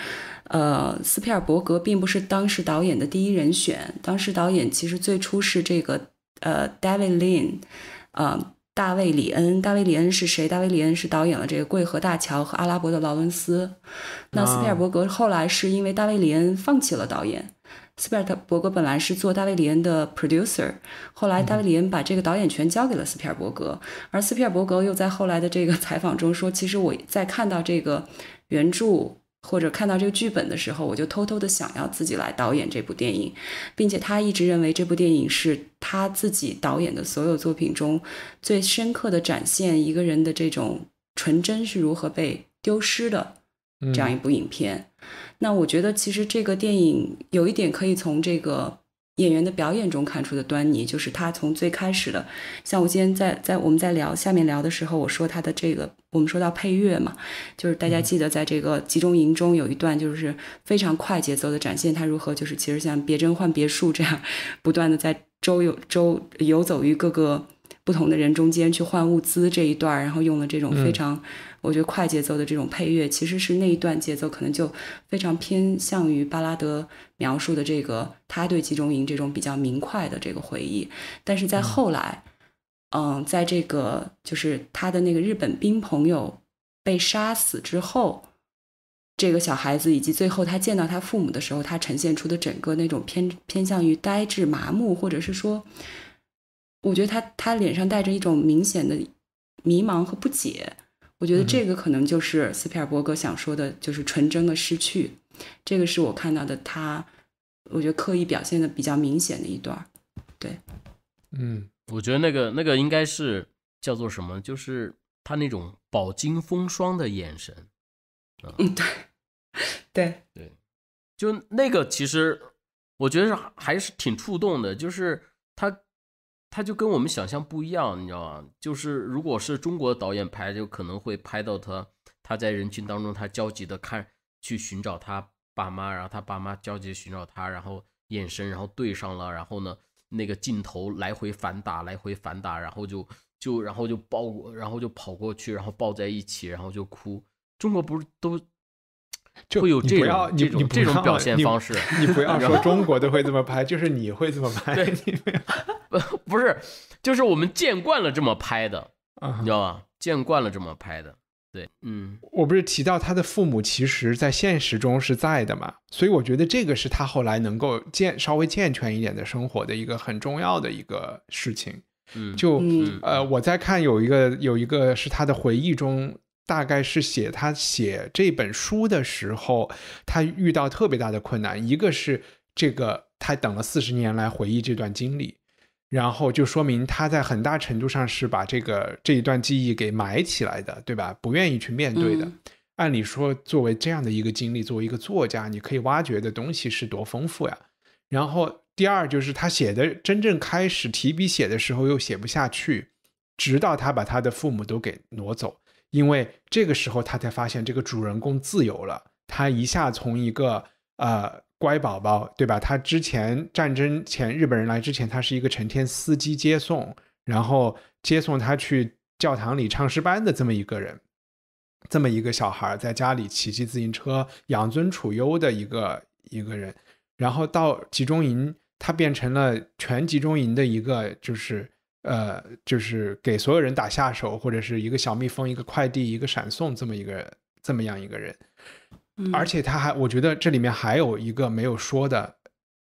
Speaker 2: 呃，斯皮尔伯格并不是当时导演的第一人选，当时导演其实最初是这个呃，David Lean，大卫·里恩，大卫·里恩是谁？大卫·里恩是导演了这个《桂河大桥》和《阿拉伯的劳伦斯》。那斯皮尔伯格后来是因为大卫·里恩放弃了导演，斯皮尔伯格本来是做大卫·里恩的 producer，后来大卫·里恩把这个导演权交给了斯皮尔伯格，而斯皮尔伯格又在后来的这个采访中说，其实我在看到这个原著。或者看到这个剧本的时候，我就偷偷的想要自己来导演这部电影，并且他一直认为这部电影是他自己导演的所有作品中最深刻的展现一个人的这种纯真是如何被丢失的这样一部影片。那我觉得其实这个电影有一点可以从这个演员的表演中看出的端倪，就是他从最开始的，像我今天在在我们在聊下面聊的时候，我说他的这个。我们说到配乐嘛，就是大家记得在这个集中营中有一段，就是非常快节奏的展现他如何就是其实像别针换别墅这样，不断的在周游周游走于各个不同的人中间去换物资这一段，然后用了这种非常我觉得快节奏的这种配乐，其实是那一段节奏可能就非常偏向于巴拉德描述的这个他对集中营这种比较明快的这个回忆，但是在后来。嗯，在这个就是他的那个日本兵朋友被杀死之后，这个小孩子以及最后他见到他父母的时候，他呈现出的整个那种偏偏向于呆滞、麻木，或者是说，我觉得他他脸上带着一种明显的迷茫和不解。我觉得这个可能就是斯皮尔伯格想说的，就是纯真的失去。这个是我看到的他，我觉得刻意表现的比较明显的一段。对，
Speaker 3: 嗯。我觉得那个那个应该是叫做什么？就是他那种饱经风霜的眼神。嗯，对，对对，就那个其实我觉得还是挺触动的。就是他，他就跟我们想象不一样，你知道吗？就是如果是中国导演拍，就可能会拍到他他在人群当中，他焦急的看去寻找他爸妈，然后他爸妈焦急寻找他，然后眼神然后对上了，然后呢？那个镜头来回反打，来回反打，然后就就然后就抱，然后就跑过去，然后抱在一起，然后就哭。中国不是都
Speaker 1: 会有这样这种这种表现方式？你不要说中国都会这么拍，就是你会这么拍？
Speaker 3: 你要。不是，就是我们见惯了这么拍的，你知道吧？见惯了这么拍的。对，嗯，
Speaker 1: 我不是提到他的父母，其实在现实中是在的嘛，所以我觉得这个是他后来能够健稍微健全一点的生活的一个很重要的一个事情。嗯，就呃，我在看有一个有一个是他的回忆中，大概是写他写这本书的时候，他遇到特别大的困难，一个是这个他等了四十年来回忆这段经历。然后就说明他在很大程度上是把这个这一段记忆给埋起来的，对吧？不愿意去面对的。按理说，作为这样的一个经历，作为一个作家，你可以挖掘的东西是多丰富呀。然后第二就是他写的真正开始提笔写的时候又写不下去，直到他把他的父母都给挪走，因为这个时候他才发现这个主人公自由了，他一下从一个。呃，乖宝宝，对吧？他之前战争前，日本人来之前，他是一个成天司机接送，然后接送他去教堂里唱诗班的这么一个人，这么一个小孩，在家里骑骑自行车，养尊处优的一个一个人，然后到集中营，他变成了全集中营的一个，就是呃，就是给所有人打下手，或者是一个小蜜蜂，一个快递，一个闪送，这么一个这么样一个人。而且他还，我觉得这里面还有一个没有说的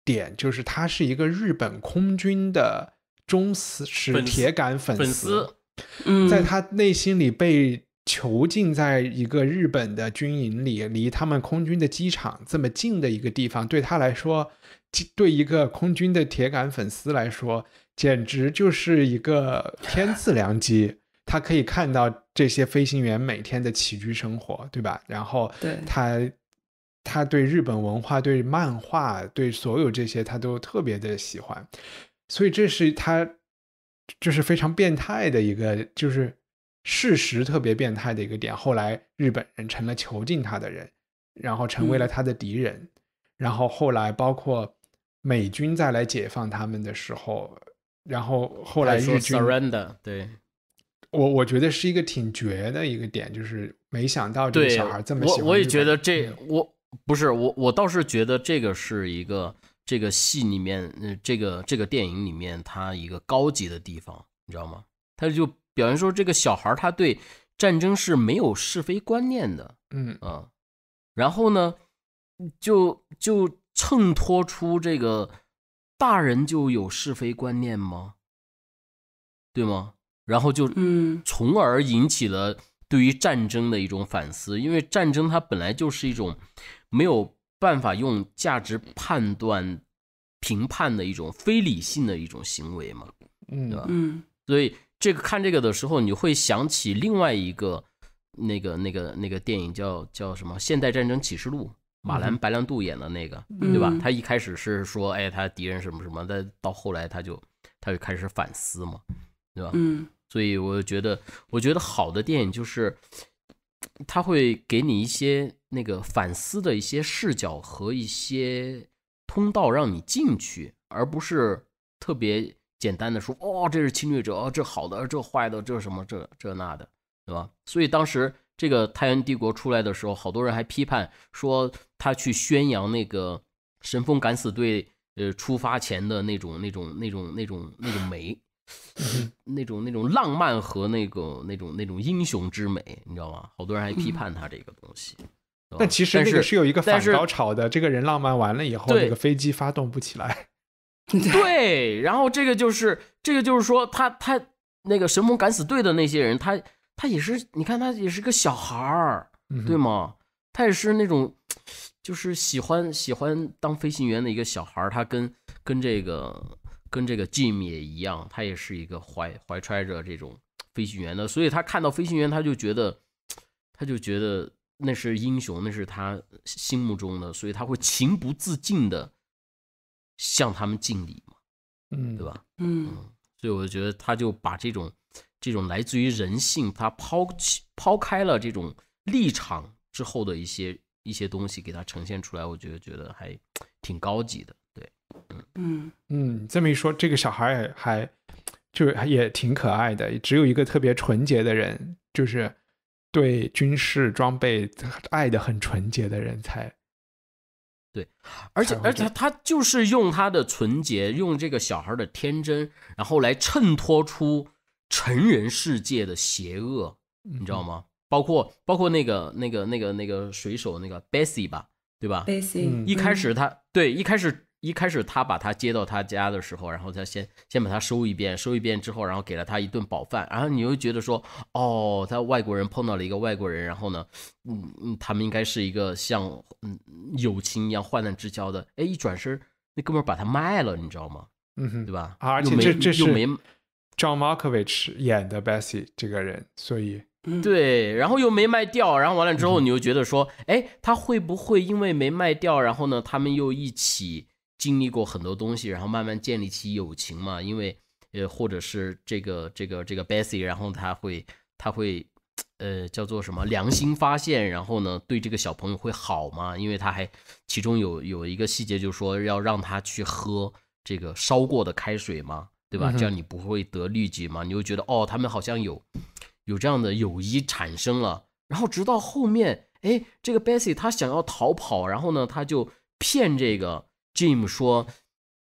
Speaker 1: 点，就是他是一个日本空军的忠实铁杆粉丝，在他内心里被囚禁在一个日本的军营里，离他们空军的机场这么近的一个地方，对他来说，对一个空军的铁杆粉丝来说，简直就是一个天赐良机。他可以看到这些飞行员每天的起居生活，对吧？然后，他他对日本文化、对漫画、对所有这些，他都特别的喜欢。所以这是他，这是非常变态的一个，就是事实特别变态的一个点。后来日本人成了囚禁他的人，然后成为了他的敌人。然后后来，包括美军再来解放他们的时候，然后后来日军对。我我觉得是一个挺绝的一个点，就是没想到这个小孩这么喜欢。我我也觉得
Speaker 3: 这，我不是我，我倒是觉得这个是一个这个戏里面，这个这个电影里面它一个高级的地方，你知道吗？他就表现说这个小孩他对战争是没有是非观念的，嗯啊，然后呢，就就衬托出这个大人就有是非观念吗？对吗？然后就嗯，从而引起了对于战争的一种反思，因为战争它本来就是一种没有办法用价值判断、评判的一种非理性的一种行为嘛，嗯，对吧？嗯，所以这个看这个的时候，你会想起另外一个那个那个那个电影叫叫什么《现代战争启示录》，马兰白兰度演的那个，对吧？他一开始是说，哎，他敌人什么什么，但到后来他就他就开始反思嘛。对吧？嗯，所以我觉得，我觉得好的电影就是，他会给你一些那个反思的一些视角和一些通道让你进去，而不是特别简单的说，哦，这是侵略者，哦，这好的，这坏的，这什么，这这那的，对吧？所以当时这个《太原帝国》出来的时候，好多人还批判说他去宣扬那个神风敢死队，呃，出发前的那种、那种、那种、那种、那种美。那种那种浪漫和那个那种那种英雄之美，你知道吗？好多人还批判他这个东西。但其实那个是有一个反高
Speaker 1: 潮的。这个人浪漫完了以后，那个飞机发动不起来。
Speaker 3: 对，然后这个就是这个就是说，他他那个神风敢死队的那些人，他他也是，你看他也是个小孩儿，对吗？他也是那种就是喜欢喜欢当飞行员的一个小孩儿，他跟跟这个。跟这个吉 m 也一样，他也是一个怀怀揣着这种飞行员的，所以他看到飞行员，他就觉得，他就觉得那是英雄，那是他心目中的，所以他会情不自禁的向他们敬礼嘛，嗯，对吧？嗯，所以我觉得他就把这种这种来自于人性，他抛弃抛开了这种立场之后的一些一些东西给他呈现出来，我觉得觉得还挺高级的。对，
Speaker 1: 嗯嗯，这么一说，这个小孩也还，就是也挺可爱的。只有一个特别纯洁的人，就是对军事装备爱的很纯洁的人才。
Speaker 3: 对，而且而且他就是用他的纯洁，用这个小孩的天真，然后来衬托出成人世界的邪恶，你知道吗？包括包括那个那个那个那个水手那个 Bessie 吧，对吧？b e s 贝西一开始他对一开始。一开始他把他接到他家的时候，然后他先先把他收一遍，收一遍之后，然后给了他一顿饱饭。然后你又觉得说，哦，他外国人碰到了一个外国人，然后呢，嗯嗯，他们应该是一个像嗯友情一样患难之交的。哎，一转身那哥们把他卖了，你知道吗？嗯，哼，对吧？而且这这是 John Markovic h
Speaker 1: 演的 Bessie 这个人，所以
Speaker 3: 对，然后又没卖掉，然后完了之后你又觉得说，哎，他会不会因为没卖掉，然后呢，他们又一起。经历过很多东西，然后慢慢建立起友情嘛。因为，呃，或者是这个这个这个 Bessie，然后他会他会，呃，叫做什么良心发现？然后呢，对这个小朋友会好吗？因为他还其中有有一个细节，就说要让他去喝这个烧过的开水嘛，对吧？这样你不会得痢疾嘛？你就觉得哦，他们好像有有这样的友谊产生了。然后直到后面，哎，这个 Bessie 她想要逃跑，然后呢，他就骗这个。Jim 说：“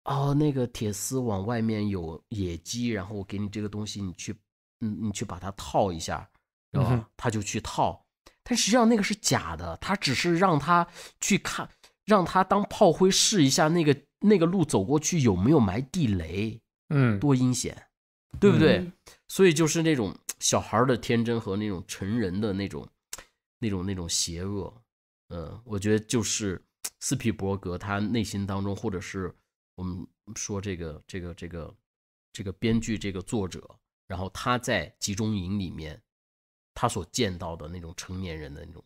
Speaker 3: 哦，那个铁丝网外面有野鸡，然后我给你这个东西，你去，嗯，你去把它套一下，然后他就去套，但实际上那个是假的，他只是让他去看，让他当炮灰试一下那个那个路走过去有没有埋地雷。嗯，多阴险，对不对？所以就是那种小孩的天真和那种成人的那种、那种、那种邪恶。嗯，我觉得就是。斯皮伯格他内心当中，或者是我们说这个这个这个这个编剧这个作者，然后他在集中营里面，他所见到的那种成年人的那种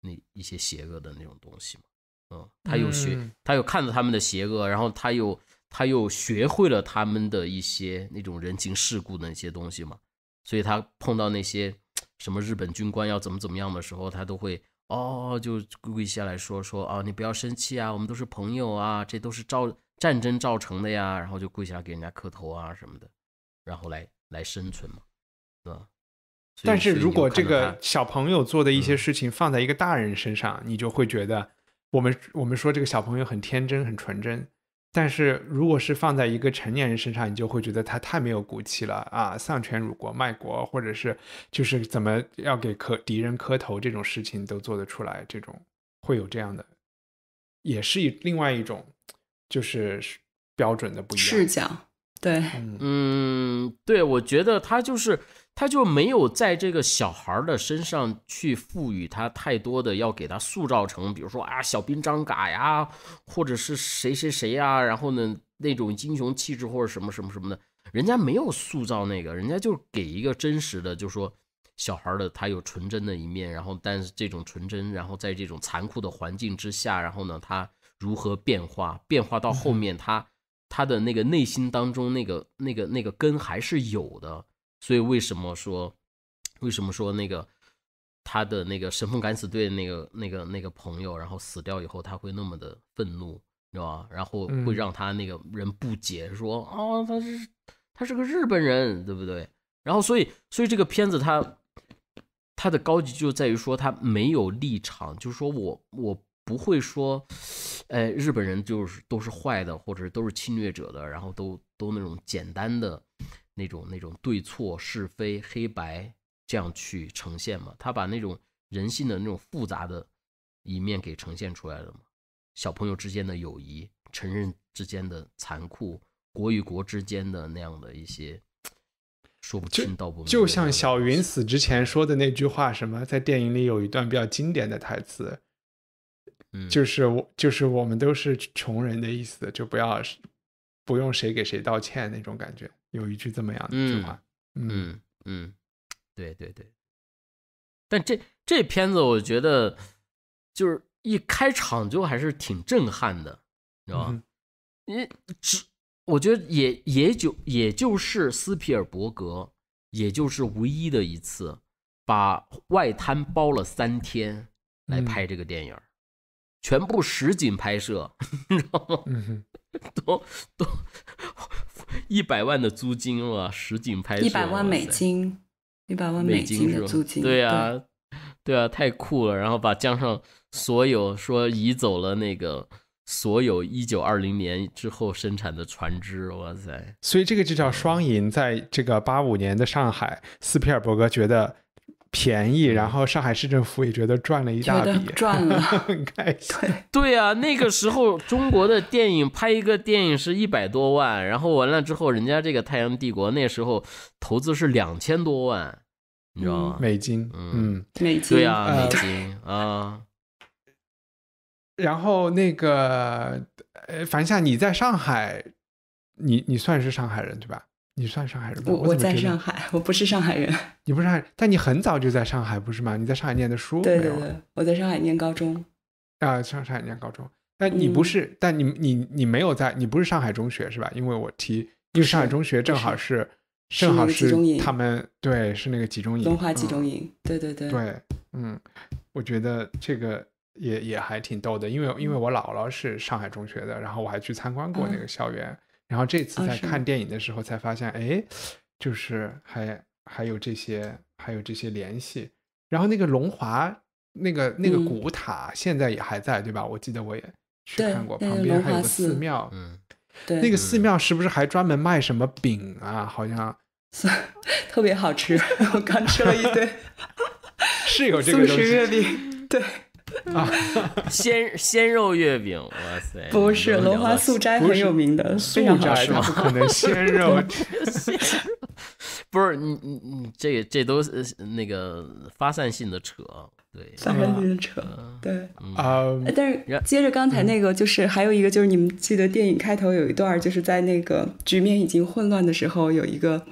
Speaker 3: 那一些邪恶的那种东西嘛，嗯，他又学，他又看着他们的邪恶，然后他又他又学会了他们的一些那种人情世故的那些东西嘛，所以他碰到那些什么日本军官要怎么怎么样的时候，他都会。哦，就跪下来说说啊，你不要生气啊，我们都是朋友啊，这都是造战争造成的呀，然后就跪下来给人家磕头啊什么的，然后来来生存嘛，啊。但是如果这个
Speaker 1: 小朋友做的一些事情放在一个大人身上，你就会觉得，我们我们说这个小朋友很天真，很纯真。但是如果是放在一个成年人身上，你就会觉得他太没有骨气了啊！丧权辱国、卖国，或者是就是怎么要给磕敌人磕头这种事情都做得出来，这种会有这样的，也是一另外一种就是标准的不一样视角。
Speaker 2: 对，
Speaker 3: 嗯，对，我觉得他就是。他就没有在这个小孩的身上去赋予他太多的，要给他塑造成，比如说啊，小兵张嘎呀，或者是谁谁谁呀，然后呢，那种英雄气质或者什么什么什么的，人家没有塑造那个人家就给一个真实的，就说小孩的他有纯真的一面，然后但是这种纯真，然后在这种残酷的环境之下，然后呢，他如何变化？变化到后面，他他的那个内心当中那个那个那个根还是有的。所以为什么说，为什么说那个他的那个神风敢死队那个那个那个朋友，然后死掉以后他会那么的愤怒，知道吧？然后会让他那个人不解，说啊，他是他是个日本人，对不对？然后所以所以这个片子他他的高级就在于说，他没有立场，就是说我我不会说，哎，日本人就是都是坏的，或者都是侵略者的，然后都都那种简单的。那种那种对错是非黑白这样去呈现嘛？他把那种人性的那种复杂的一面给呈现出来了嘛？小朋友之间的友谊，成人之间的残酷，国与国之间的那样的一些说不清道不，明，就
Speaker 1: 像小云死之前说的那句话，什么在电影里有一段比较经典的台词，嗯，就是我就是我们都是穷人的意思，就不要不用谁给谁道歉那种感觉。有一句这么样一句
Speaker 4: 话，嗯
Speaker 3: 嗯，对对对，但这这片子我觉得就是一开场就还是挺震撼的，你知道吗？你只我觉得也也就也就是斯皮尔伯格，也就是唯一的一次把外滩包了三天来拍这个电影，全部实景拍摄，你知道吗？都都。一百万的租金哇，实景拍摄，一百万美
Speaker 2: 金，一百万美金的租金，对啊，
Speaker 3: 对啊，太酷了。然后把江上所有说移走了那个所有一九二零年之后生产的船只，哇塞！
Speaker 1: 所以这个就叫双赢。在这个八五年的上海，斯皮尔伯格觉得。便宜，然后上海市政府也觉得赚了一大笔，
Speaker 3: 赚了，
Speaker 2: 很开心。
Speaker 3: 对对啊，那个时候中国的电影拍一个电影是一百多万，然后完了之后，人家这个《太阳帝国》那时候投资是两千多万，
Speaker 1: 你知道吗？美金，嗯，美金，对呀，美
Speaker 3: 金啊。
Speaker 1: 然后那个呃，凡夏，你在上海，你你算是上海人对吧？你算上海人吗？我我在上
Speaker 2: 海，我不是上海人。
Speaker 1: 你不是上海，但你很早就在上海，不是吗？你在上海念的书？对对对，
Speaker 2: 我在上海念高中。啊，上上海念高中，
Speaker 1: 但你不是，但你你你没有在，你不是上海中学是吧？因为我提，因为上海中学正好是，正好是他们对，是那个集中营。文华集中营。对对对对，嗯，我觉得这个也也还挺逗的，因为因为我姥姥是上海中学的，然后我还去参观过那个校园。然后这次在看电影的时候才发现，哎，就是还还有这些，还有这些联系。然后那个龙华，那个那个古塔现在也还在，对吧？我记得我也去看过，旁边还有个寺
Speaker 2: 庙。嗯，对，那个
Speaker 1: 寺庙是不是还专门卖什么饼啊？好像
Speaker 2: 特别好
Speaker 3: 吃，我刚吃了一堆，是有这个东西，月
Speaker 4: 饼，对。
Speaker 3: 啊，鲜鲜肉月饼，哇塞，不是，罗花素斋很有名的，非常好吃吗？鲜肉，不是你你你，这这都是那个发散性的扯，对，发散性的
Speaker 2: 扯，对啊。但是接着刚才那个，就是还有一个，就是你们记得电影开头有一段，就是在那个局面已经混乱的时候，有一个，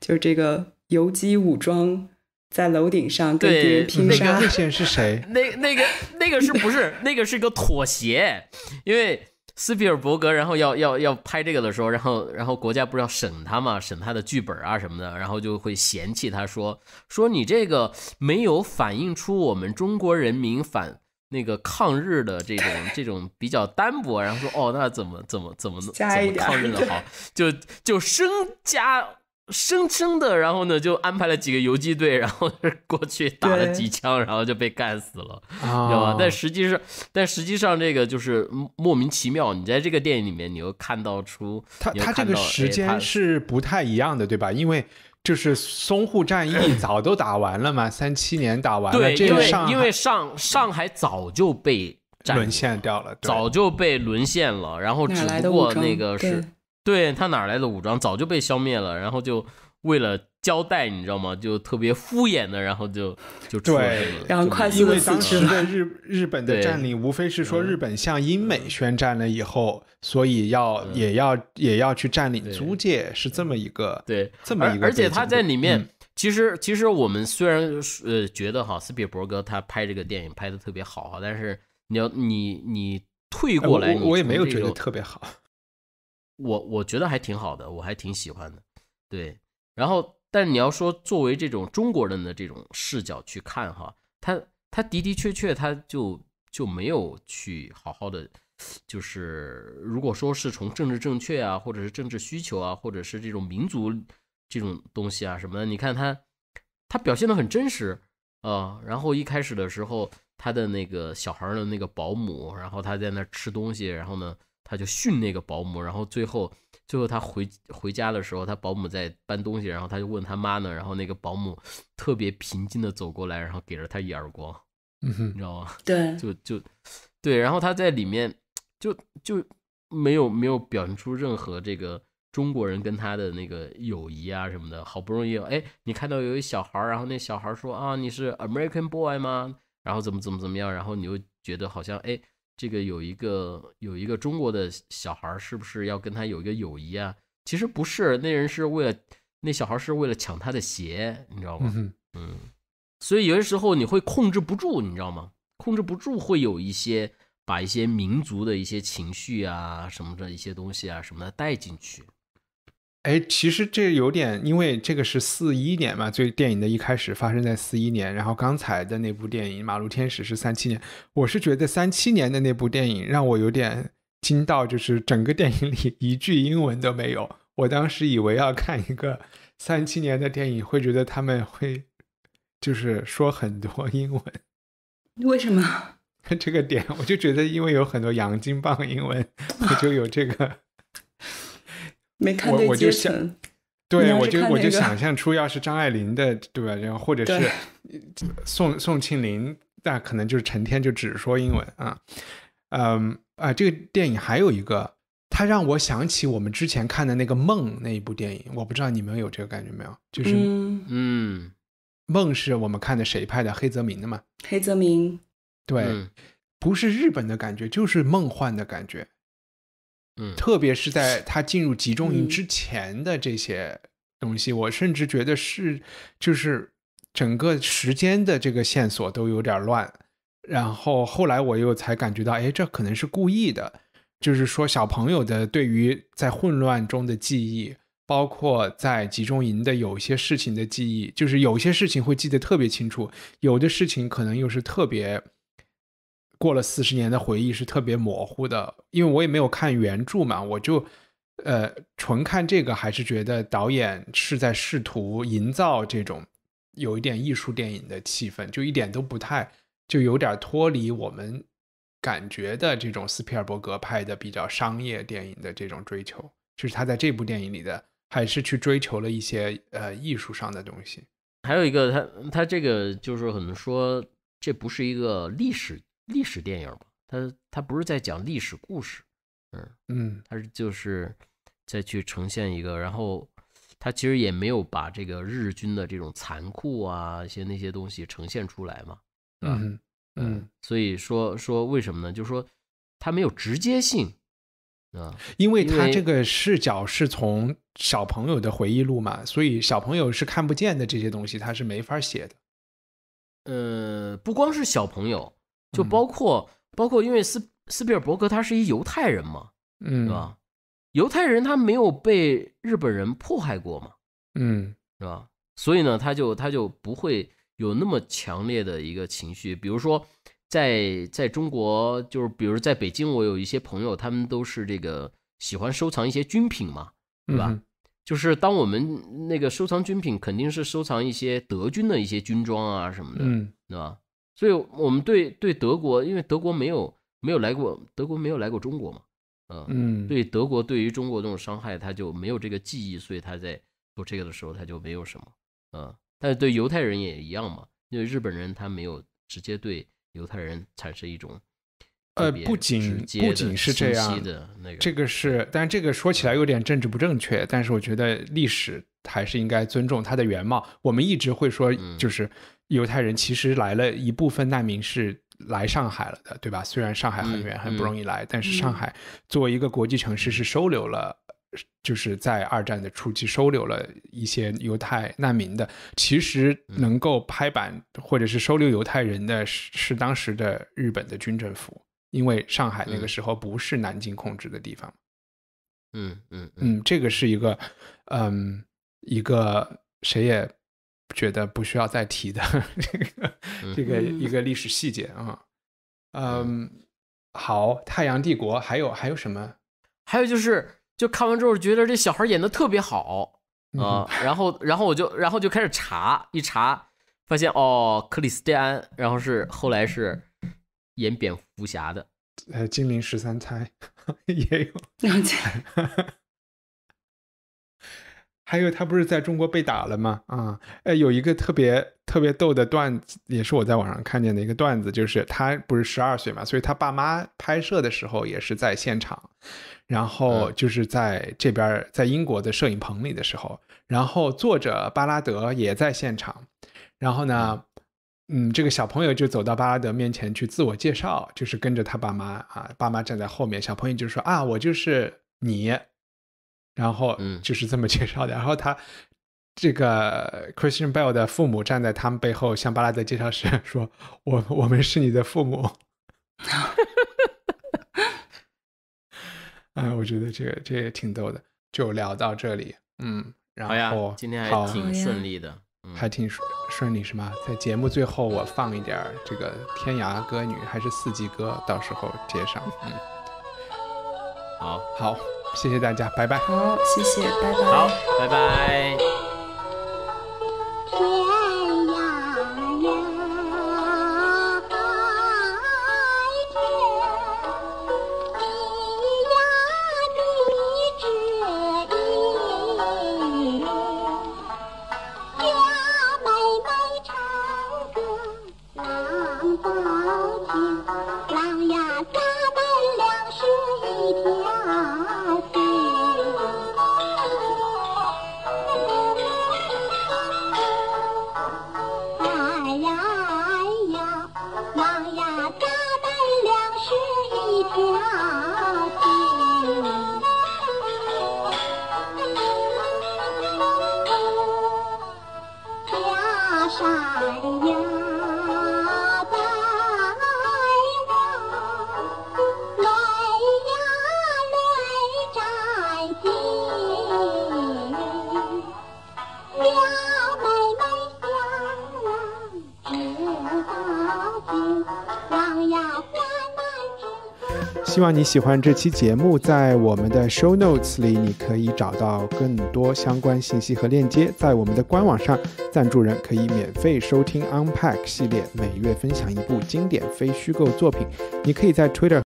Speaker 2: 就是这个游击武装。在楼顶上跟敌人拼杀。对，那个是谁？那那
Speaker 3: 个那个是不是那个是个妥协？因为斯皮尔伯格，然后要要要拍这个的时候，然后然后国家不是要审他嘛，审他的剧本啊什么的，然后就会嫌弃他说说你这个没有反映出我们中国人民反那个抗日的这种这种比较单薄，然后说哦那怎么怎么怎么怎么抗日的好，就就生加。声称的，然后呢，就安排了几个游击队，然后过去打了几枪，然后就被干死了，知道吧？但实际上，但实际上这个就是莫名其妙。你在这个电影里面，你又看到出他他这个时间
Speaker 1: 是不太一样的，对吧？因为就是淞沪战役早都打完了嘛，三七年打完了，对，因为因
Speaker 3: 为上上海早就被沦陷掉了，早就被沦陷了，然后只不过那个是。对他哪来的武装早就被消灭了，然后就为了交代你知道吗？就特别敷衍的，然后就就出来了。然后，因为当时的日
Speaker 1: 日本的占领，无非是说日本向英美宣战了以后，所以要也要也要去占领租界，是这么一个
Speaker 3: 对这么一个。而且他在里面，其实其实我们虽然呃觉得哈斯皮伯格他拍这个电影拍的特别好，但是你要你你退过来，我我也没有觉得特别好。我我觉得还挺好的，我还挺喜欢的，对。然后，但你要说作为这种中国人的这种视角去看哈，他他的的确确他就就没有去好好的，就是如果说是从政治正确啊，或者是政治需求啊，或者是这种民族这种东西啊什么的，你看他他表现的很真实啊。然后一开始的时候，他的那个小孩的那个保姆，然后他在那吃东西，然后呢。他就训那个保姆，然后最后最后他回回家的时候，他保姆在搬东西，然后他就问他妈呢，然后那个保姆特别平静的走过来，然后给了他一耳光，嗯哼，你知道吗？对，就就对，然后他在里面就就没有没有表现出任何这个中国人跟他的那个友谊啊什么的，好不容易哎，你看到有一小孩，然后那小孩说啊你是 American boy 吗？然后怎么怎么怎么样，然后你又觉得好像哎。这个有一个有一个中国的小孩，是不是要跟他有一个友谊啊？其实不是，那人是为了那小孩是为了抢他的鞋，你知道吗？嗯，所以有些时候你会控制不住，你知道吗？控制不住会有一些把一些民族的一些情绪啊、什么的一些东西啊什么的带进去。
Speaker 1: 哎，其实这有点，因为这个是四一年嘛，最电影的一开始发生在四一年。然后刚才的那部电影《马路天使》是三七年，我是觉得三七年的那部电影让我有点惊到，就是整个电影里一句英文都没有。我当时以为要看一个三七年的电影，会觉得他们会就是说很多英文。为什么？这个点我就觉得，因为有很多洋金棒英文，就有这个。没看我阶层，对，我就我就想象出要是张爱玲的，对吧？然后或者是 宋宋庆龄，那可能就是成天就只说英文啊。嗯啊，这个电影还有一个，它让我想起我们之前看的那个《梦》那一部电影。我不知道你们有这个感觉没有？就是嗯，梦是我们看的谁拍的？黑泽明的嘛？
Speaker 2: 黑泽明
Speaker 1: 对，不是日本的感觉，就是梦幻的感觉。嗯，特别是在他进入集中营之前的这些东西，我甚至觉得是，就是整个时间的这个线索都有点乱。然后后来我又才感觉到，哎，这可能是故意的，就是说小朋友的对于在混乱中的记忆，包括在集中营的有些事情的记忆，就是有些事情会记得特别清楚，有的事情可能又是特别。过了四十年的回忆是特别模糊的，因为我也没有看原著嘛，我就呃纯看这个，还是觉得导演是在试图营造这种有一点艺术电影的气氛，就一点都不太，就有点脱离我们感觉的这种斯皮尔伯格派的比较商业电影的这种追求，就是他在这部电影里的，还是去追求了一些呃艺术上的东西。
Speaker 3: 还有一个，他他这个就是可能说这不是一个历史。历史电影嘛，他他不是在讲历史故事，嗯嗯，他是就是再去呈现一个，然后他其实也没有把这个日军的这种残酷啊，一些那些东西呈现出来嘛，
Speaker 4: 嗯嗯，
Speaker 3: 所以说说为什么呢？就是说他没有直接性，啊，因为他这个
Speaker 1: 视角是从小朋友的回忆录嘛，所以小朋友是看不见的这些
Speaker 3: 东西，他是没法写的，呃，不光是小朋友。就包括包括，因为斯斯皮尔伯格他是一犹太人嘛，嗯，是吧？犹太人他没有被日本人迫害过嘛，嗯，是吧？所以呢，他就他就不会有那么强烈的一个情绪。比如说，在在中国，就是比如在北京，我有一些朋友，他们都是这个喜欢收藏一些军品嘛，对吧？就是当我们那个收藏军品，肯定是收藏一些德军的一些军装啊什么的，嗯，对吧？所以我们对对德国，因为德国没有没有来过，德国没有来过中国嘛，嗯，对德国对于中国这种伤害，他就没有这个记忆，所以他在做这个的时候，他就没有什么，嗯，但是对犹太人也一样嘛，因为日本人他没有直接对犹太人产生一种，呃，不仅不仅是这样的那个，
Speaker 1: 这个是，但这个说起来有点政治不正确，但是我觉得历史还是应该尊重它的原貌，我们一直会说就是。犹太人其实来了一部分难民是来上海了的，对吧？虽然上海很远，很不容易来，但是上海作为一个国际城市，是收留了，就是在二战的初期收留了一些犹太难民的。其实能够拍板或者是收留犹太人的，是是当时的日本的军政府，因为上海那个时候不是南京控制的地方。嗯嗯嗯，这个是一个，嗯，一个谁也。觉得不需要再提的 这个这个一个历史细节啊，
Speaker 3: 嗯，好，太阳帝国还有还有什么？还有就是，就看完之后觉得这小孩演的特别好啊，然后然后我就然后就开始查一查，发现哦，克里斯蒂安，然后是后来是演蝙蝠侠的，
Speaker 1: 呃，精灵十三钗 也有 还有他不是在中国被打了吗？啊，哎，有一个特别特别逗的段子，也是我在网上看见的一个段子，就是他不是十二岁嘛，所以他爸妈拍摄的时候也是在现场，然后就是在这边在英国的摄影棚里的时候，然后作者巴拉德也在现场，然后呢，嗯，这个小朋友就走到巴拉德面前去自我介绍，就是跟着他爸妈啊，爸妈站在后面，小朋友就说啊，我就是你。然后，嗯，就是这么介绍的。然后他这个 Christian Bale 的父母站在他们背后，向巴拉德介绍时 说：“我，我们是你的父母。”哈哈哈哈哈哈！哎，我觉得这个这也挺逗的。就聊到这里，嗯。然后今天还挺顺利的，还挺顺顺利是吗？在节目最后，我放一点这个《天涯歌女》，还是《四季歌》，到时候接上。嗯。好，好。谢谢大家，拜拜。好，谢谢，拜拜。好，
Speaker 4: 拜拜。
Speaker 1: 如你喜欢这期节目，在我们的 show notes 里，你可以找到更多相关信息和链接。在我们的官网上，赞助人可以免费收听 Unpack 系列，每月分享一部经典非虚构作品。你可以在 Twitter。